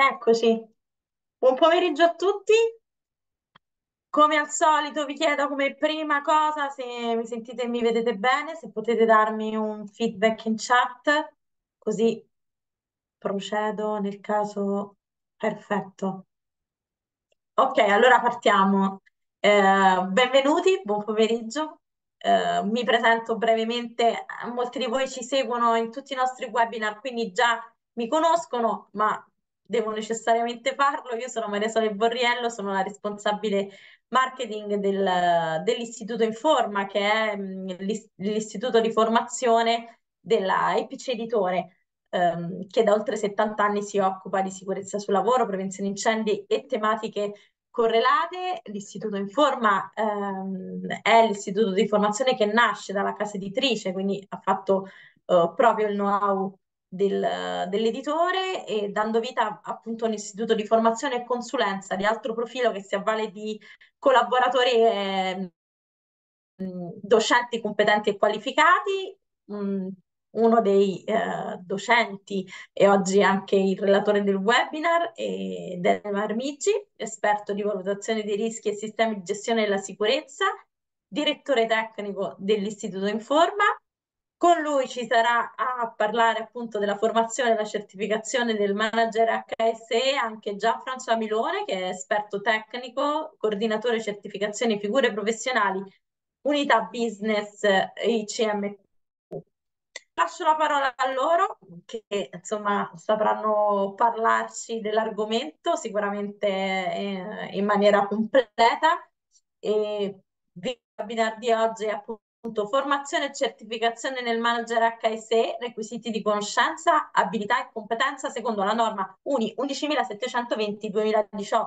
Eccoci. Buon pomeriggio a tutti. Come al solito vi chiedo come prima cosa se mi sentite e mi vedete bene, se potete darmi un feedback in chat, così procedo nel caso perfetto. Ok, allora partiamo. Eh, benvenuti, buon pomeriggio. Eh, mi presento brevemente, molti di voi ci seguono in tutti i nostri webinar, quindi già mi conoscono, ma devo necessariamente farlo. Io sono Maria Sole Borriello, sono la responsabile marketing del, dell'Istituto Informa, che è l'istituto di formazione della IPC Editore, ehm, che da oltre 70 anni si occupa di sicurezza sul lavoro, prevenzione incendi e tematiche correlate. L'istituto Informa ehm, è l'istituto di formazione che nasce dalla casa editrice, quindi ha fatto eh, proprio il know-how del, dell'editore e dando vita appunto a un istituto di formazione e consulenza di altro profilo che si avvale di collaboratori e mm, docenti competenti e qualificati. Mm, uno dei eh, docenti e oggi anche il relatore del webinar è Daniel Marmigi, esperto di valutazione dei rischi e sistemi di gestione della sicurezza, direttore tecnico dell'Istituto Informa con lui ci sarà a parlare appunto della formazione e della certificazione del manager HSE anche Gianfranco Milone, che è esperto tecnico, coordinatore certificazioni figure professionali, unità business eh, ICMP. Lascio la parola a loro che insomma sapranno parlarci dell'argomento sicuramente eh, in maniera completa e vi webinar di oggi è appunto Formazione e certificazione nel manager HSE, requisiti di conoscenza, abilità e competenza secondo la norma UNI 11.720-2018.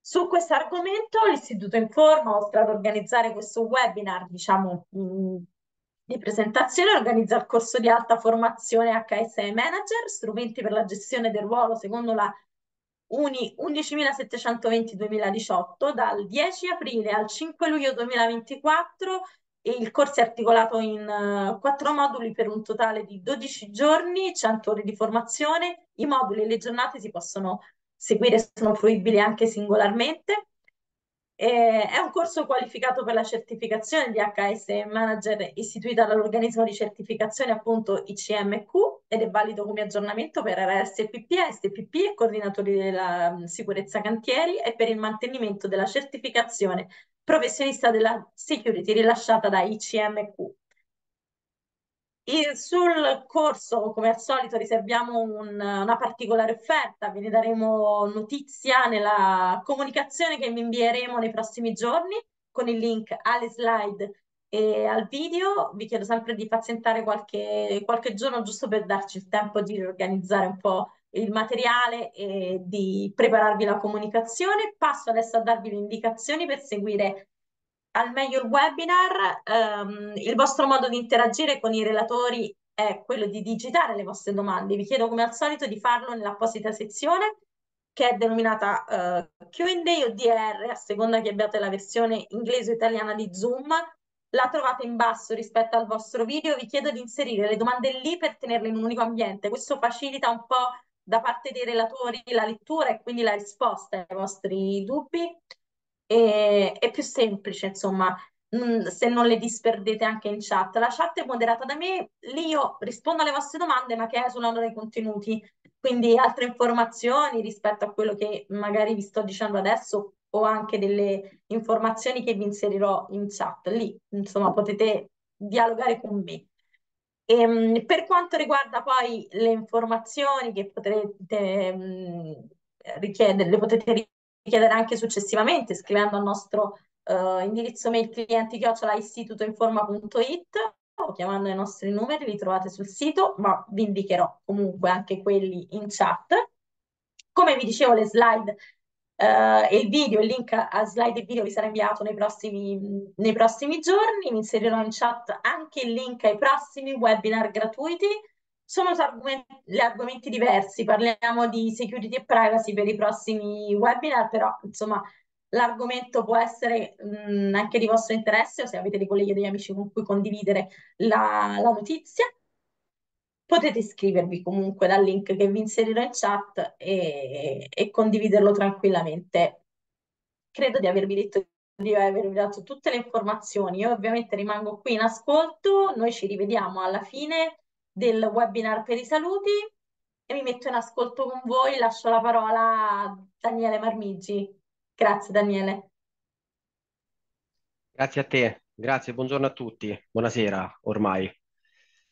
Su questo argomento l'Istituto Informa, oltre ad organizzare questo webinar, diciamo, mh, mm, di presentazione, organizza il corso di alta formazione HSE Manager, strumenti per la gestione del ruolo secondo la uni 11.720 2018, dal 10 aprile al 5 luglio 2024 il corso è articolato in eh, quattro moduli per un totale di 12 giorni, 100 ore di formazione. I moduli e le giornate si possono seguire, sono fruibili anche singolarmente. Eh, è un corso qualificato per la certificazione di HS Manager istituita dall'organismo di certificazione appunto ICMQ ed è valido come aggiornamento per RSPP, SPP e coordinatori della mm, sicurezza cantieri e per il mantenimento della certificazione professionista della security rilasciata da ICMQ. Il, sul corso, come al solito, riserviamo un, una particolare offerta, ve ne daremo notizia nella comunicazione che vi invieremo nei prossimi giorni con il link alle slide e al video. Vi chiedo sempre di pazientare qualche, qualche giorno giusto per darci il tempo di riorganizzare un po' il materiale e di prepararvi la comunicazione. Passo adesso a darvi le indicazioni per seguire al meglio il webinar, ehm, il vostro modo di interagire con i relatori è quello di digitare le vostre domande. Vi chiedo come al solito di farlo nell'apposita sezione che è denominata eh, Q&A o DR, a seconda che abbiate la versione inglese o italiana di Zoom. La trovate in basso rispetto al vostro video. Vi chiedo di inserire le domande lì per tenerle in un unico ambiente. Questo facilita un po' da parte dei relatori la lettura e quindi la risposta ai vostri dubbi e, è più semplice, insomma, mh, se non le disperdete anche in chat. La chat è moderata da me, lì io rispondo alle vostre domande, ma che esulano dai contenuti, quindi altre informazioni rispetto a quello che magari vi sto dicendo adesso o anche delle informazioni che vi inserirò in chat, lì, insomma, potete dialogare con me. E, ehm, per quanto riguarda poi le informazioni che potrete mh, mm, richiedere, le potete chiedere anche successivamente scrivendo al nostro eh, indirizzo mail clienti istitutoinforma.it o chiamando i nostri numeri, li trovate sul sito, ma vi indicherò comunque anche quelli in chat. Come vi dicevo, le slide eh, e il video, il link a slide e video vi sarà inviato nei prossimi, nei prossimi giorni. Vi inserirò in chat anche il link ai prossimi webinar gratuiti sono argomenti, argomenti diversi, parliamo di security e privacy per i prossimi webinar, però insomma l'argomento può essere mh, mm, anche di vostro interesse o se avete dei colleghi e degli amici con cui condividere la, la, notizia. Potete iscrivervi comunque dal link che vi inserirò in chat e, e condividerlo tranquillamente. Credo di avervi detto di avervi dato tutte le informazioni. Io ovviamente rimango qui in ascolto, noi ci rivediamo alla fine del webinar per i saluti e mi metto in ascolto con voi, lascio la parola a Daniele Marmigi. Grazie Daniele. Grazie a te, grazie, buongiorno a tutti, buonasera ormai.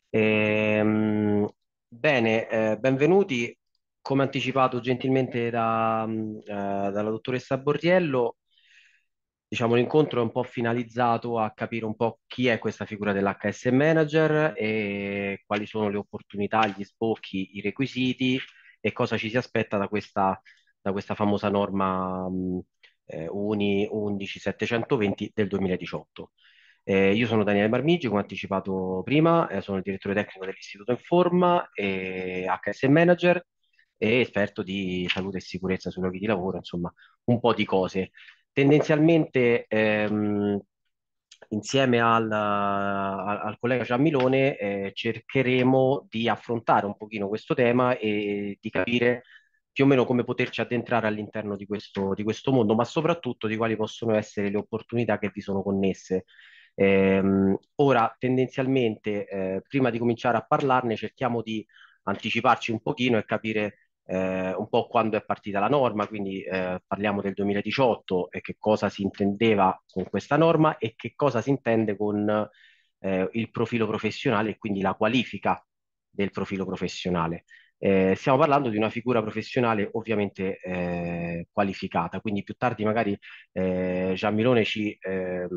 Ehm, bene, eh, benvenuti. Come anticipato gentilmente da, mm, eh, dalla dottoressa Borriello, diciamo, l'incontro è un po' finalizzato a capire un po' chi è questa figura dell'HS manager e quali sono le opportunità, gli sbocchi, i requisiti e cosa ci si aspetta da questa, da questa famosa norma mh, eh, UNI 11720 del 2018. Eh, io sono Daniele Marmigi, come anticipato prima, eh, sono il direttore tecnico dell'Istituto Informa e HS Manager e esperto di salute e sicurezza sui luoghi di lavoro, insomma, un po' di cose. Tendenzialmente ehm, insieme al, al, collega Giammilone eh, cercheremo di affrontare un pochino questo tema e di capire più o meno come poterci addentrare all'interno di questo, di questo mondo, ma soprattutto di quali possono essere le opportunità che vi sono connesse. Ehm, ora, tendenzialmente, eh, prima di cominciare a parlarne, cerchiamo di anticiparci un pochino e capire eh, un po' quando è partita la norma, quindi eh, parliamo del 2018 e che cosa si intendeva con questa norma e che cosa si intende con eh, il profilo professionale e quindi la qualifica del profilo professionale. Eh, stiamo parlando di una figura professionale ovviamente eh, qualificata, quindi più tardi magari eh, Gian Milone ci, ehm,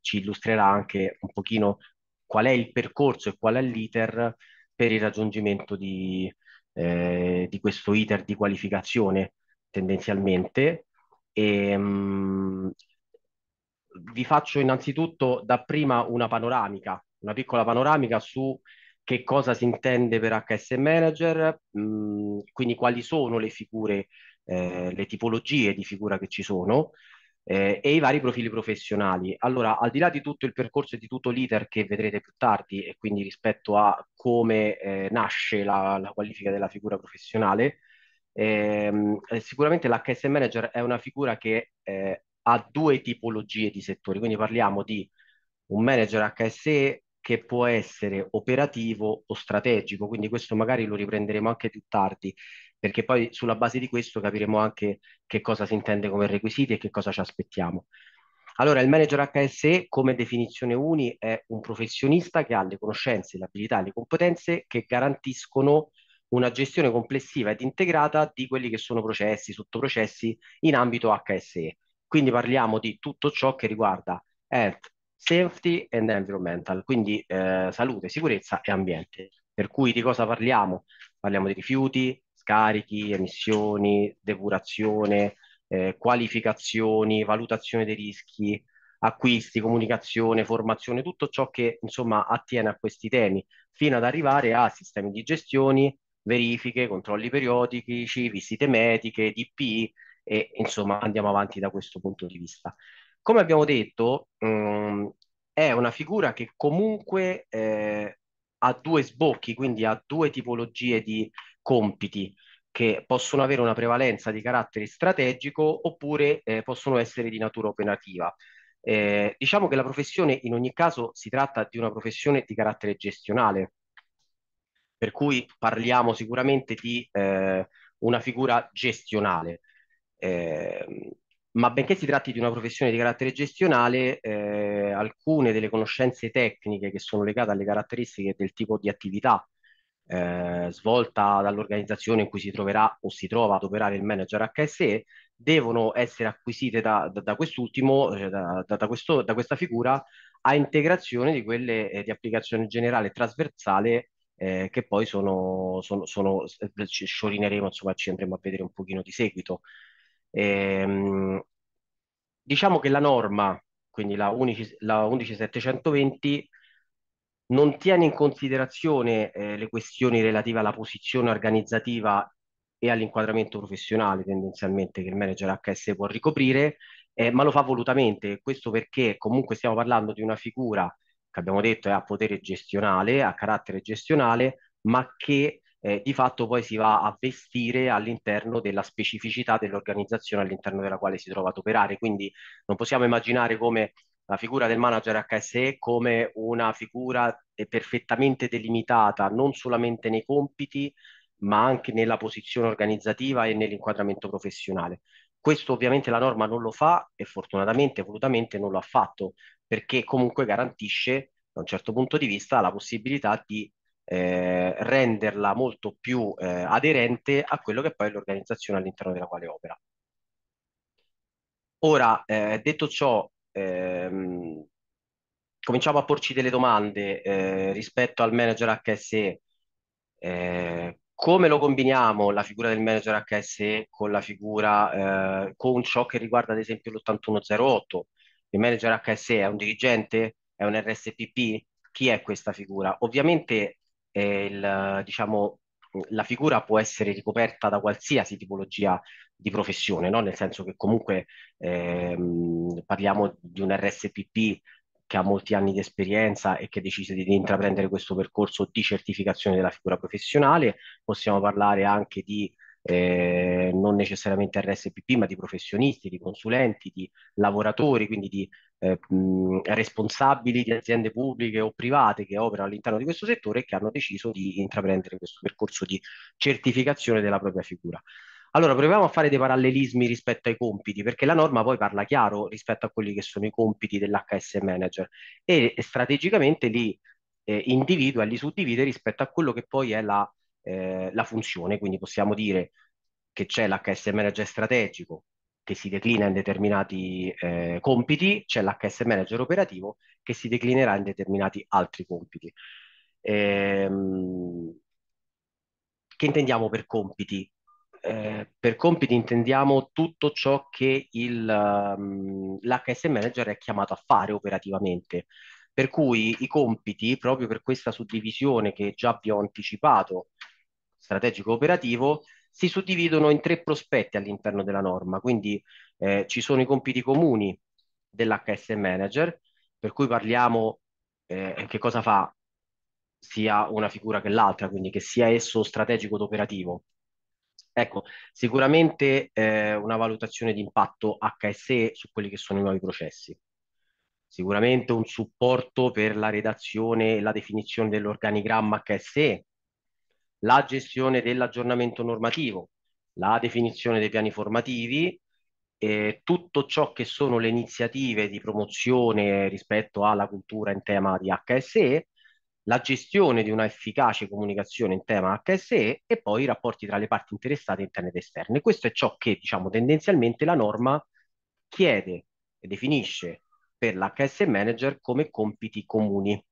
ci illustrerà anche un pochino qual è il percorso e qual è l'iter per il raggiungimento di, eh, di questo iter di qualificazione tendenzialmente. E, ehm, mh, vi faccio innanzitutto da prima una panoramica, una piccola panoramica su che cosa si intende per HS Manager, mh, mm, quindi quali sono le figure, eh, le tipologie di figura che ci sono, eh, e i vari profili professionali. Allora, al di là di tutto il percorso e di tutto l'iter che vedrete più tardi e quindi rispetto a come eh, nasce la, la, qualifica della figura professionale, ehm, eh, sicuramente l'HS Manager è una figura che eh, ha due tipologie di settori, quindi parliamo di un manager HSE che può essere operativo o strategico, quindi questo magari lo riprenderemo anche più tardi perché poi sulla base di questo capiremo anche che cosa si intende come requisiti e che cosa ci aspettiamo. Allora, il manager HSE, come definizione UNI, è un professionista che ha le conoscenze, le abilità, le competenze che garantiscono una gestione complessiva ed integrata di quelli che sono processi, sottoprocessi in ambito HSE. Quindi parliamo di tutto ciò che riguarda health, safety and environmental, quindi eh, salute, sicurezza e ambiente. Per cui di cosa parliamo? Parliamo di rifiuti, scarichi, emissioni, depurazione, eh, qualificazioni, valutazione dei rischi, acquisti, comunicazione, formazione, tutto ciò che insomma attiene a questi temi, fino ad arrivare a sistemi di gestione, verifiche, controlli periodici, visite mediche, DPI e insomma andiamo avanti da questo punto di vista. Come abbiamo detto, mh, mm, è una figura che comunque eh, ha due sbocchi, quindi ha due tipologie di compiti che possono avere una prevalenza di carattere strategico oppure eh, possono essere di natura operativa. Eh, diciamo che la professione in ogni caso si tratta di una professione di carattere gestionale, per cui parliamo sicuramente di eh, una figura gestionale. Eh, ma benché si tratti di una professione di carattere gestionale, eh, alcune delle conoscenze tecniche che sono legate alle caratteristiche del tipo di attività eh, svolta dall'organizzazione in cui si troverà o si trova ad operare il manager HSE, devono essere acquisite da, da, da quest'ultimo, cioè da, da, questo, da questa figura, a integrazione di quelle eh, di applicazione generale trasversale eh, che poi sono, sono, sono eh, sciorineremo, insomma ci andremo a vedere un pochino di seguito. Ehm, diciamo che la norma, quindi la, 11, la 11720, non tiene in considerazione eh, le questioni relative alla posizione organizzativa e all'inquadramento professionale tendenzialmente che il manager HS può ricoprire, eh, ma lo fa volutamente. Questo perché comunque stiamo parlando di una figura che abbiamo detto è a potere gestionale, a carattere gestionale, ma che eh, di fatto poi si va a vestire all'interno della specificità dell'organizzazione all'interno della quale si trova ad operare. Quindi non possiamo immaginare come la figura del manager HSE come una figura perfettamente delimitata non solamente nei compiti, ma anche nella posizione organizzativa e nell'inquadramento professionale. Questo ovviamente la norma non lo fa e fortunatamente, volutamente non lo ha fatto, perché comunque garantisce, da un certo punto di vista, la possibilità di eh, renderla molto più eh, aderente a quello che poi è l'organizzazione all'interno della quale opera. Ora, eh, detto ciò, ehm, cominciamo a porci delle domande eh, rispetto al manager HSE. Eh, come lo combiniamo la figura del manager HSE con la figura, eh, con ciò che riguarda ad esempio l'8108? Il manager HSE è un dirigente? È un RSPP? Chi è questa figura? Ovviamente è il, diciamo, la figura può essere ricoperta da qualsiasi tipologia di professione, no? nel senso che comunque ehm, parliamo di un RSPP che ha molti anni di esperienza e che decise di, di intraprendere questo percorso di certificazione della figura professionale, possiamo parlare anche di eh, non necessariamente RSPP, ma di professionisti, di consulenti, di lavoratori, quindi di eh, mm, responsabili di aziende pubbliche o private che operano all'interno di questo settore e che hanno deciso di intraprendere questo percorso di certificazione della propria figura. Allora, proviamo a fare dei parallelismi rispetto ai compiti, perché la norma poi parla chiaro rispetto a quelli che sono i compiti dell'HS manager e strategicamente li eh, individua, li suddivide rispetto a quello che poi è la, eh, la funzione. Quindi possiamo dire che c'è l'HS manager strategico, che si declina in determinati eh, compiti, c'è l'HS manager operativo che si declinerà in determinati altri compiti. Ehm, che intendiamo per compiti? Eh, per compiti intendiamo tutto ciò che ehm, l'HS manager è chiamato a fare operativamente. Per cui i compiti, proprio per questa suddivisione che già vi ho anticipato, strategico operativo, si suddividono in tre prospetti all'interno della norma, quindi eh, ci sono i compiti comuni dell'HS Manager, per cui parliamo eh, che cosa fa sia una figura che l'altra, quindi che sia esso strategico ed operativo. Ecco, sicuramente eh, una valutazione di impatto HSE su quelli che sono i nuovi processi. Sicuramente un supporto per la redazione e la definizione dell'organigramma HSE, la gestione dell'aggiornamento normativo, la definizione dei piani formativi, eh, tutto ciò che sono le iniziative di promozione rispetto alla cultura in tema di HSE, la gestione di una efficace comunicazione in tema HSE e poi i rapporti tra le parti interessate interne ed esterne. Questo è ciò che diciamo tendenzialmente la norma chiede e definisce per l'HS manager come compiti comuni.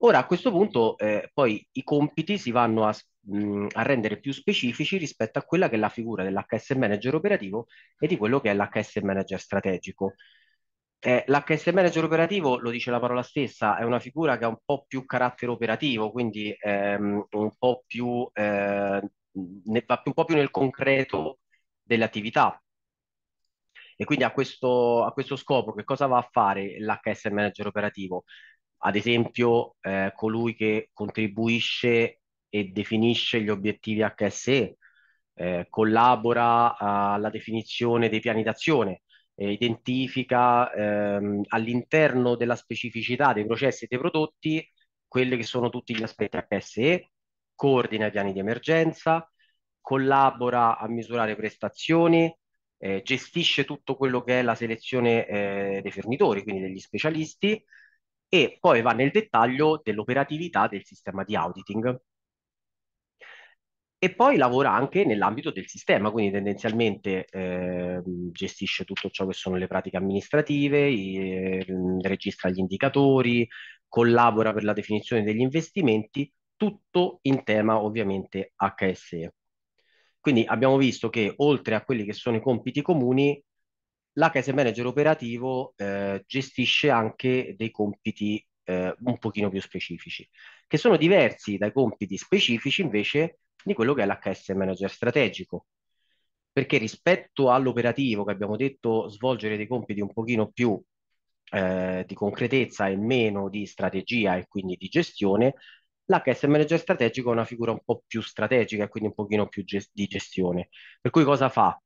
Ora a questo punto eh, poi i compiti si vanno a, mh, a, rendere più specifici rispetto a quella che è la figura dell'HS manager operativo e di quello che è l'HS manager strategico. Eh, L'HS manager operativo, lo dice la parola stessa, è una figura che ha un po' più carattere operativo, quindi ehm, un, po più, eh, ne, va un po' più nel concreto delle attività. E quindi a questo, a questo scopo che cosa va a fare l'HS manager operativo? ad esempio eh, colui che contribuisce e definisce gli obiettivi HSE, eh, collabora ah, alla definizione dei piani d'azione, eh, identifica ehm, all'interno della specificità dei processi e dei prodotti quelli che sono tutti gli aspetti HSE, coordina i piani di emergenza, collabora a misurare prestazioni, eh, gestisce tutto quello che è la selezione eh, dei fornitori, quindi degli specialisti, e poi va nel dettaglio dell'operatività del sistema di auditing. E poi lavora anche nell'ambito del sistema, quindi tendenzialmente eh, gestisce tutto ciò che sono le pratiche amministrative, i, ehm, registra gli indicatori, collabora per la definizione degli investimenti, tutto in tema ovviamente HSE. Quindi abbiamo visto che oltre a quelli che sono i compiti comuni, l'HS manager operativo eh, gestisce anche dei compiti eh, un pochino più specifici, che sono diversi dai compiti specifici invece di quello che è l'HS manager strategico. Perché rispetto all'operativo che abbiamo detto svolgere dei compiti un pochino più eh, di concretezza e meno di strategia e quindi di gestione, l'HS manager strategico è una figura un po' più strategica e quindi un pochino più gest- di gestione. Per cui cosa fa?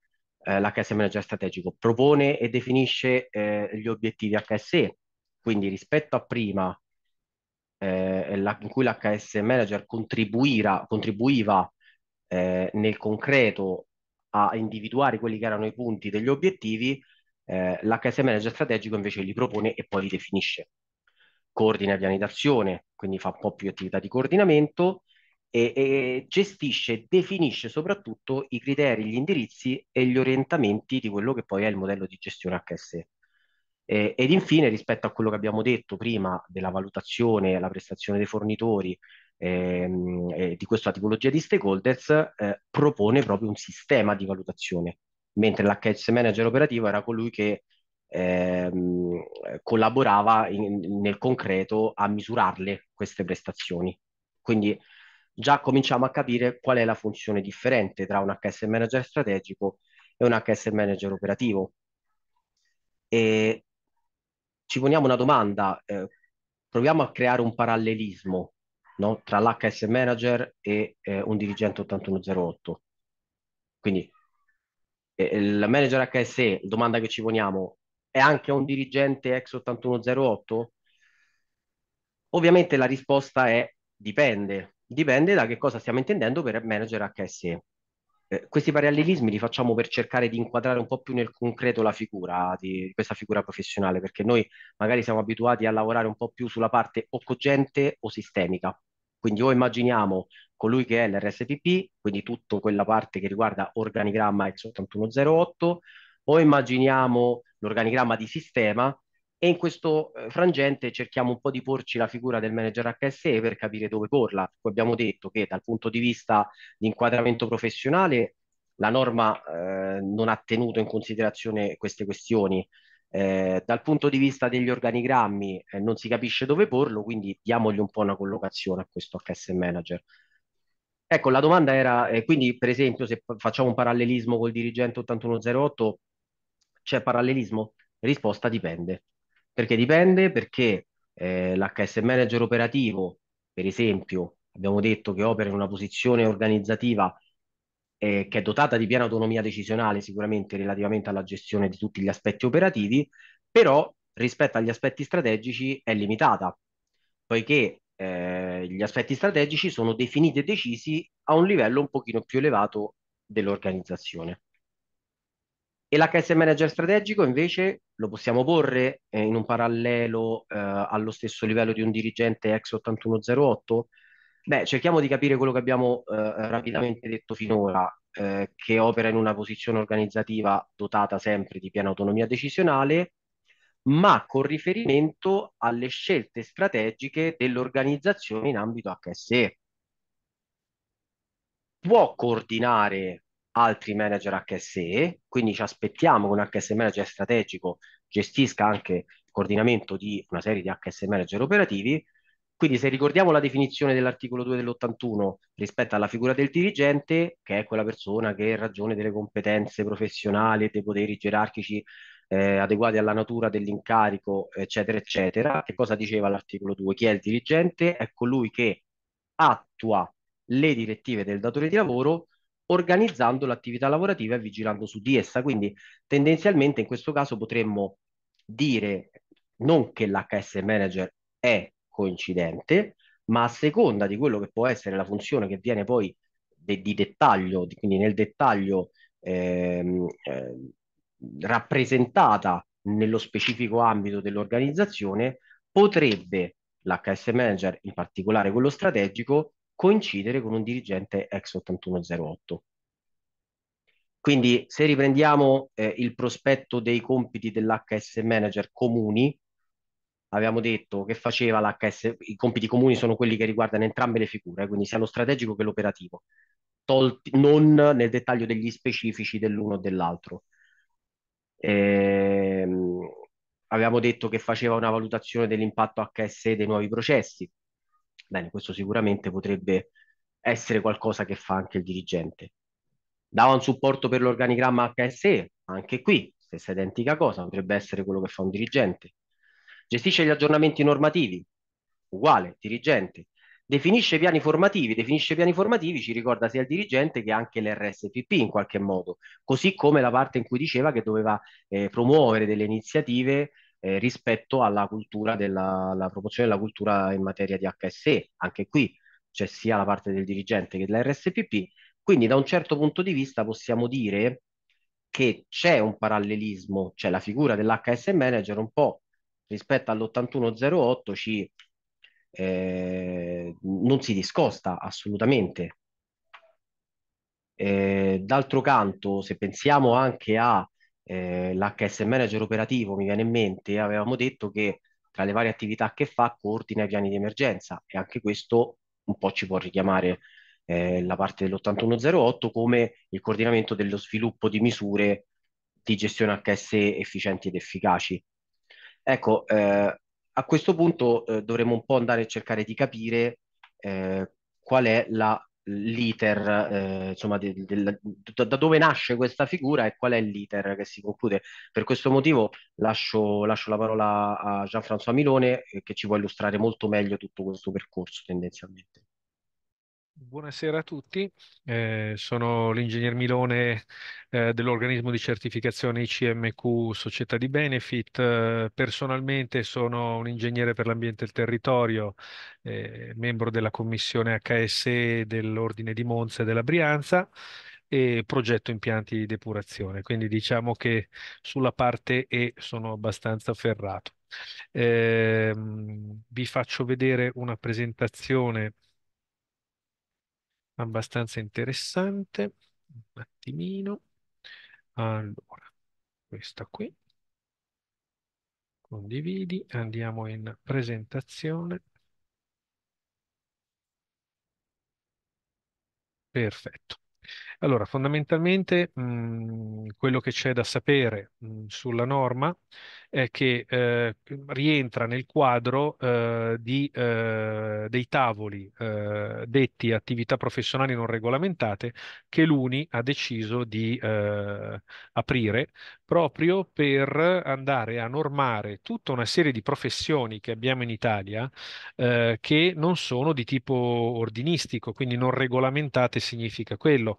eh, l'HS Manager Strategico propone e definisce eh, gli obiettivi HSE, quindi rispetto a prima eh, la, in cui l'HS Manager contribuiva eh, nel concreto a individuare quelli che erano i punti degli obiettivi, eh, l'HS Manager Strategico invece li propone e poi li definisce. Coordina piani d'azione, quindi fa un po' più attività di coordinamento, e, e gestisce e definisce soprattutto i criteri, gli indirizzi e gli orientamenti di quello che poi è il modello di gestione HSE. ed infine, rispetto a quello che abbiamo detto prima della valutazione, la prestazione dei fornitori, ehm, eh, di questa tipologia di stakeholders, eh, propone proprio un sistema di valutazione, mentre l'HS manager operativo era colui che ehm, collaborava in, nel concreto a misurarle queste prestazioni. Quindi già cominciamo a capire qual è la funzione differente tra un HS manager strategico e un HS manager operativo. E ci poniamo una domanda, eh, proviamo a creare un parallelismo no? tra l'HS manager e eh, un dirigente 8108. Quindi eh, il manager HSE, domanda che ci poniamo, è anche un dirigente ex 8108? Ovviamente la risposta è dipende, dipende da che cosa stiamo intendendo per manager HSE. Eh, questi parallelismi li facciamo per cercare di inquadrare un po' più nel concreto la figura di questa figura professionale, perché noi magari siamo abituati a lavorare un po' più sulla parte o cogente o sistemica. Quindi o immaginiamo colui che è l'RSPP, quindi tutta quella parte che riguarda organigramma X8108, o immaginiamo l'organigramma di sistema, e in questo eh, frangente cerchiamo un po' di porci la figura del manager HSE per capire dove porla. Ecco, abbiamo detto che dal punto di vista di inquadramento professionale la norma eh, non ha tenuto in considerazione queste questioni. Eh, dal punto di vista degli organigrammi eh, non si capisce dove porlo, quindi diamogli un po' una collocazione a questo HSE manager. Ecco, la domanda era, eh, quindi per esempio se facciamo un parallelismo col dirigente 8108, c'è parallelismo? Risposta dipende. Perché dipende, perché eh, l'HS manager operativo, per esempio, abbiamo detto che opera in una posizione organizzativa eh, che è dotata di piena autonomia decisionale sicuramente relativamente alla gestione di tutti gli aspetti operativi, però rispetto agli aspetti strategici è limitata, poiché eh, gli aspetti strategici sono definiti e decisi a un livello un pochino più elevato dell'organizzazione. E l'HS manager strategico invece lo possiamo porre eh, in un parallelo eh, allo stesso livello di un dirigente ex 8108? Beh, cerchiamo di capire quello che abbiamo eh, rapidamente detto finora, eh, che opera in una posizione organizzativa dotata sempre di piena autonomia decisionale, ma con riferimento alle scelte strategiche dell'organizzazione in ambito HSE. Può coordinare altri manager HSE, quindi ci aspettiamo che un HSE manager strategico gestisca anche il coordinamento di una serie di HSE manager operativi. Quindi se ricordiamo la definizione dell'articolo 2 dell'81 rispetto alla figura del dirigente, che è quella persona che in ragione delle competenze professionali e dei poteri gerarchici eh, adeguati alla natura dell'incarico, eccetera, eccetera, che cosa diceva l'articolo 2? Chi è il dirigente? È colui ecco che attua le direttive del datore di lavoro organizzando l'attività lavorativa e vigilando su di essa. Quindi tendenzialmente in questo caso potremmo dire non che l'HS manager è coincidente, ma a seconda di quello che può essere la funzione che viene poi de- di dettaglio, di, quindi nel dettaglio ehm, eh, rappresentata nello specifico ambito dell'organizzazione, potrebbe l'HS manager, in particolare quello strategico, coincidere con un dirigente ex 8108. Quindi se riprendiamo eh, il prospetto dei compiti dell'HS manager comuni, abbiamo detto che faceva l'HS, i compiti comuni sono quelli che riguardano entrambe le figure, quindi sia lo strategico che l'operativo, tolti, non nel dettaglio degli specifici dell'uno o dell'altro. Ehm, abbiamo detto che faceva una valutazione dell'impatto HS dei nuovi processi, Bene, questo sicuramente potrebbe essere qualcosa che fa anche il dirigente. Dava un supporto per l'organigramma HSE, anche qui, stessa identica cosa, potrebbe essere quello che fa un dirigente. Gestisce gli aggiornamenti normativi, uguale, dirigente. Definisce piani formativi, definisce piani formativi, ci ricorda sia il dirigente che anche l'RSPP in qualche modo, così come la parte in cui diceva che doveva eh, promuovere delle iniziative eh, rispetto alla cultura della alla promozione della cultura in materia di HSE. Anche qui c'è sia la parte del dirigente che dell'RSPP, quindi da un certo punto di vista possiamo dire che c'è un parallelismo, cioè la figura dell'HS manager un po' rispetto all'8108 ci, eh, non si discosta assolutamente. Eh, d'altro canto, se pensiamo anche a eh, l'HS manager operativo, mi viene in mente, avevamo detto che tra le varie attività che fa coordina i piani di emergenza e anche questo un po' ci può richiamare eh, la parte dell'8108 come il coordinamento dello sviluppo di misure di gestione HS efficienti ed efficaci. Ecco, eh, a questo punto eh, dovremmo un po' andare a cercare di capire eh, qual è la l'iter, eh, insomma, di, di, da, da, dove nasce questa figura e qual è l'iter che si conclude. Per questo motivo lascio, lascio la parola a jean François Milone eh, che ci può illustrare molto meglio tutto questo percorso tendenzialmente. Buonasera a tutti, eh, sono l'ingegner Milone eh, dell'organismo di certificazione ICMQ Società di Benefit. Eh, personalmente sono un ingegnere per l'ambiente e il territorio, eh, membro della commissione HSE dell'Ordine di Monza e della Brianza e progetto impianti di depurazione. Quindi diciamo che sulla parte E sono abbastanza ferrato. Ehm, vi faccio vedere una presentazione abbastanza interessante. Un attimino. Allora, questa qui. Condividi, andiamo in presentazione. Perfetto. Allora, fondamentalmente mh, mhmm, quello che c'è da sapere mh, mhmm, sulla norma è che eh, rientra nel quadro eh, di, eh, dei tavoli eh, detti attività professionali non regolamentate che l'UNI ha deciso di eh, aprire proprio per andare a normare tutta una serie di professioni che abbiamo in Italia eh, che non sono di tipo ordinistico, quindi non regolamentate significa quello.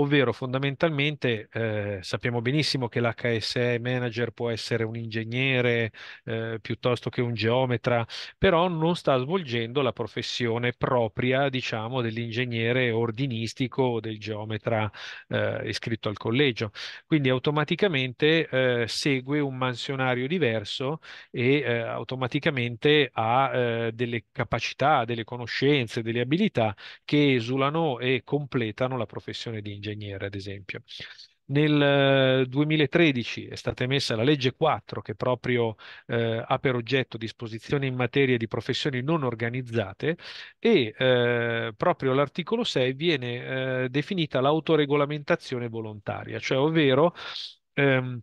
ovvero fondamentalmente eh, sappiamo benissimo che l'HSE manager può essere un ingegnere eh, piuttosto che un geometra, però non sta svolgendo la professione propria, diciamo, dell'ingegnere ordinistico o del geometra eh, iscritto al collegio. Quindi automaticamente eh, segue un mansionario diverso e eh, automaticamente ha eh, delle capacità, delle conoscenze, delle abilità che esulano e completano la professione di ingegnere ingegnere, ad esempio. Nel 2013 eh, è stata emessa la legge 4 che proprio eh, ha per oggetto disposizioni in materia di professioni non organizzate e eh, proprio l'articolo 6 viene eh, definita l'autoregolamentazione volontaria, cioè ovvero ehm,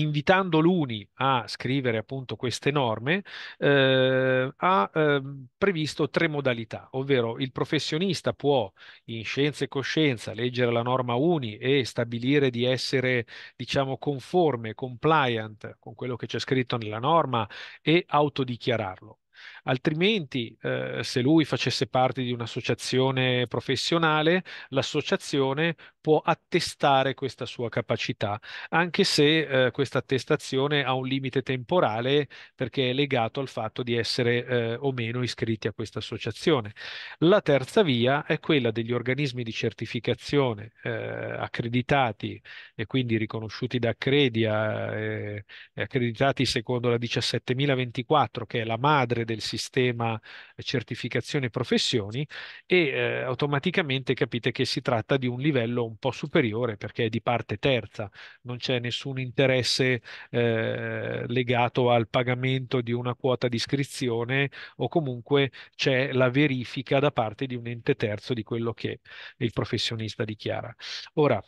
invitando l'UNI a scrivere appunto queste norme, eh, ha eh, previsto tre modalità, ovvero il professionista può in scienza e coscienza leggere la norma UNI e stabilire di essere diciamo conforme, compliant con quello che c'è scritto nella norma e autodichiararlo altrimenti eh, se lui facesse parte di un'associazione professionale, l'associazione può attestare questa sua capacità, anche se eh, questa attestazione ha un limite temporale perché è legato al fatto di essere eh, o meno iscritti a questa associazione. La terza via è quella degli organismi di certificazione eh, accreditati e quindi riconosciuti da Accredia Credia, eh, accreditati secondo la 17024 che è la madre del sistema sistema eh, certificazione professioni e eh, automaticamente capite che si tratta di un livello un po' superiore perché è di parte terza, non c'è nessun interesse eh, legato al pagamento di una quota di iscrizione o comunque c'è la verifica da parte di un ente terzo di quello che il professionista dichiara. Ora,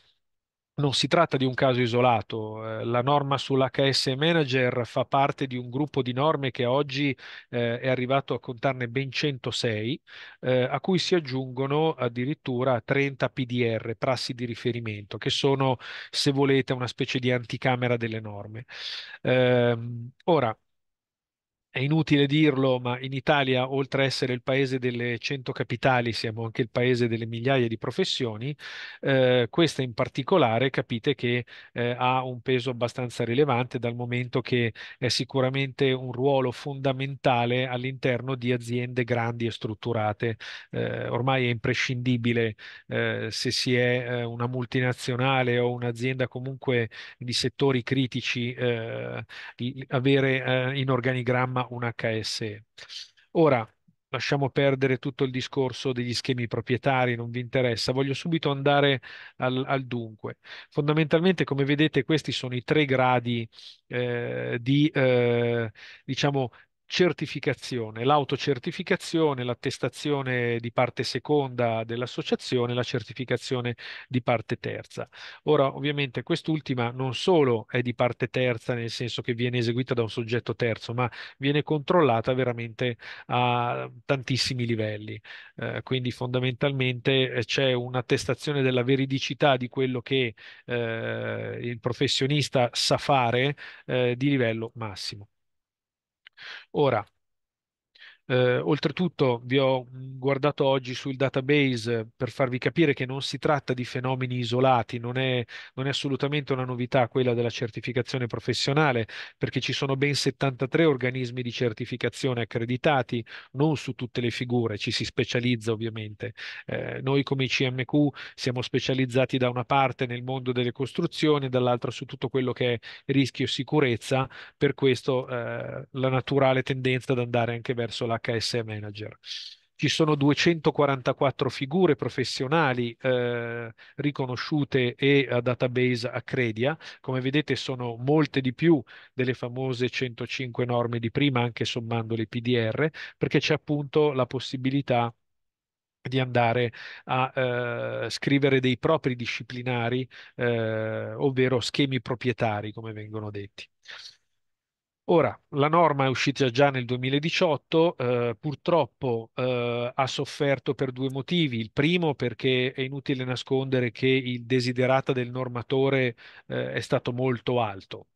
non si tratta di un caso isolato, eh, la norma sull'HS Manager fa parte di un gruppo di norme che oggi eh, è arrivato a contarne ben 106, eh, a cui si aggiungono addirittura 30 PDR, prassi di riferimento, che sono, se volete, una specie di anticamera delle norme. Eh, ora, è inutile dirlo, ma in Italia, oltre a essere il paese delle 100 capitali, siamo anche il paese delle migliaia di professioni, eh, questa in particolare capite che eh, ha un peso abbastanza rilevante dal momento che è sicuramente un ruolo fondamentale all'interno di aziende grandi e strutturate. Eh, ormai è imprescindibile eh, se si è eh, una multinazionale o un'azienda comunque di settori critici eh, avere in organigramma chiama un HSE. Ora, lasciamo perdere tutto il discorso degli schemi proprietari, non vi interessa, voglio subito andare al, al dunque. Fondamentalmente, come vedete, questi sono i tre gradi eh, di eh, diciamo, certificazione, l'autocertificazione, l'attestazione di parte seconda dell'associazione, la certificazione di parte terza. Ora, ovviamente, quest'ultima non solo è di parte terza, nel senso che viene eseguita da un soggetto terzo, ma viene controllata veramente a tantissimi livelli. Eh, quindi, fondamentalmente, eh, c'è un'attestazione della veridicità di quello che eh, il professionista sa fare eh, di livello massimo. Ora, eh, oltretutto vi ho guardato oggi sul database eh, per farvi capire che non si tratta di fenomeni isolati, non è, non è assolutamente una novità quella della certificazione professionale, perché ci sono ben 73 organismi di certificazione accreditati, non su tutte le figure, ci si specializza ovviamente. Eh, noi come ICMQ siamo specializzati da una parte nel mondo delle costruzioni, dall'altra su tutto quello che è rischio e sicurezza, per questo eh, la naturale tendenza ad andare anche verso la HS Manager. Ci sono 244 figure professionali eh, riconosciute e a database Accredia. Come vedete sono molte di più delle famose 105 norme di prima, anche sommando le PDR, perché c'è appunto la possibilità di andare a eh, scrivere dei propri disciplinari, eh, ovvero schemi proprietari, come vengono detti. Ora, la norma è uscita già nel 2018, eh, purtroppo eh, ha sofferto per due motivi. Il primo perché è inutile nascondere che il desiderata del normatore eh, è stato molto alto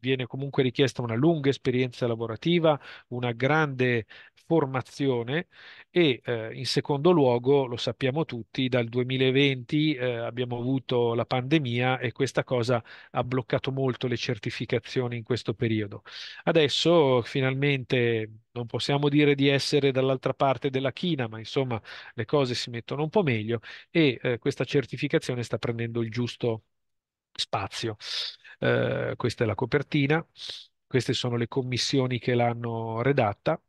viene comunque richiesta una lunga esperienza lavorativa, una grande formazione e eh, in secondo luogo, lo sappiamo tutti, dal 2020 eh, abbiamo avuto la pandemia e questa cosa ha bloccato molto le certificazioni in questo periodo. Adesso finalmente non possiamo dire di essere dall'altra parte della china, ma insomma le cose si mettono un po' meglio e eh, questa certificazione sta prendendo il giusto spazio. Eh, questa è la copertina, queste sono le commissioni che l'hanno redatta.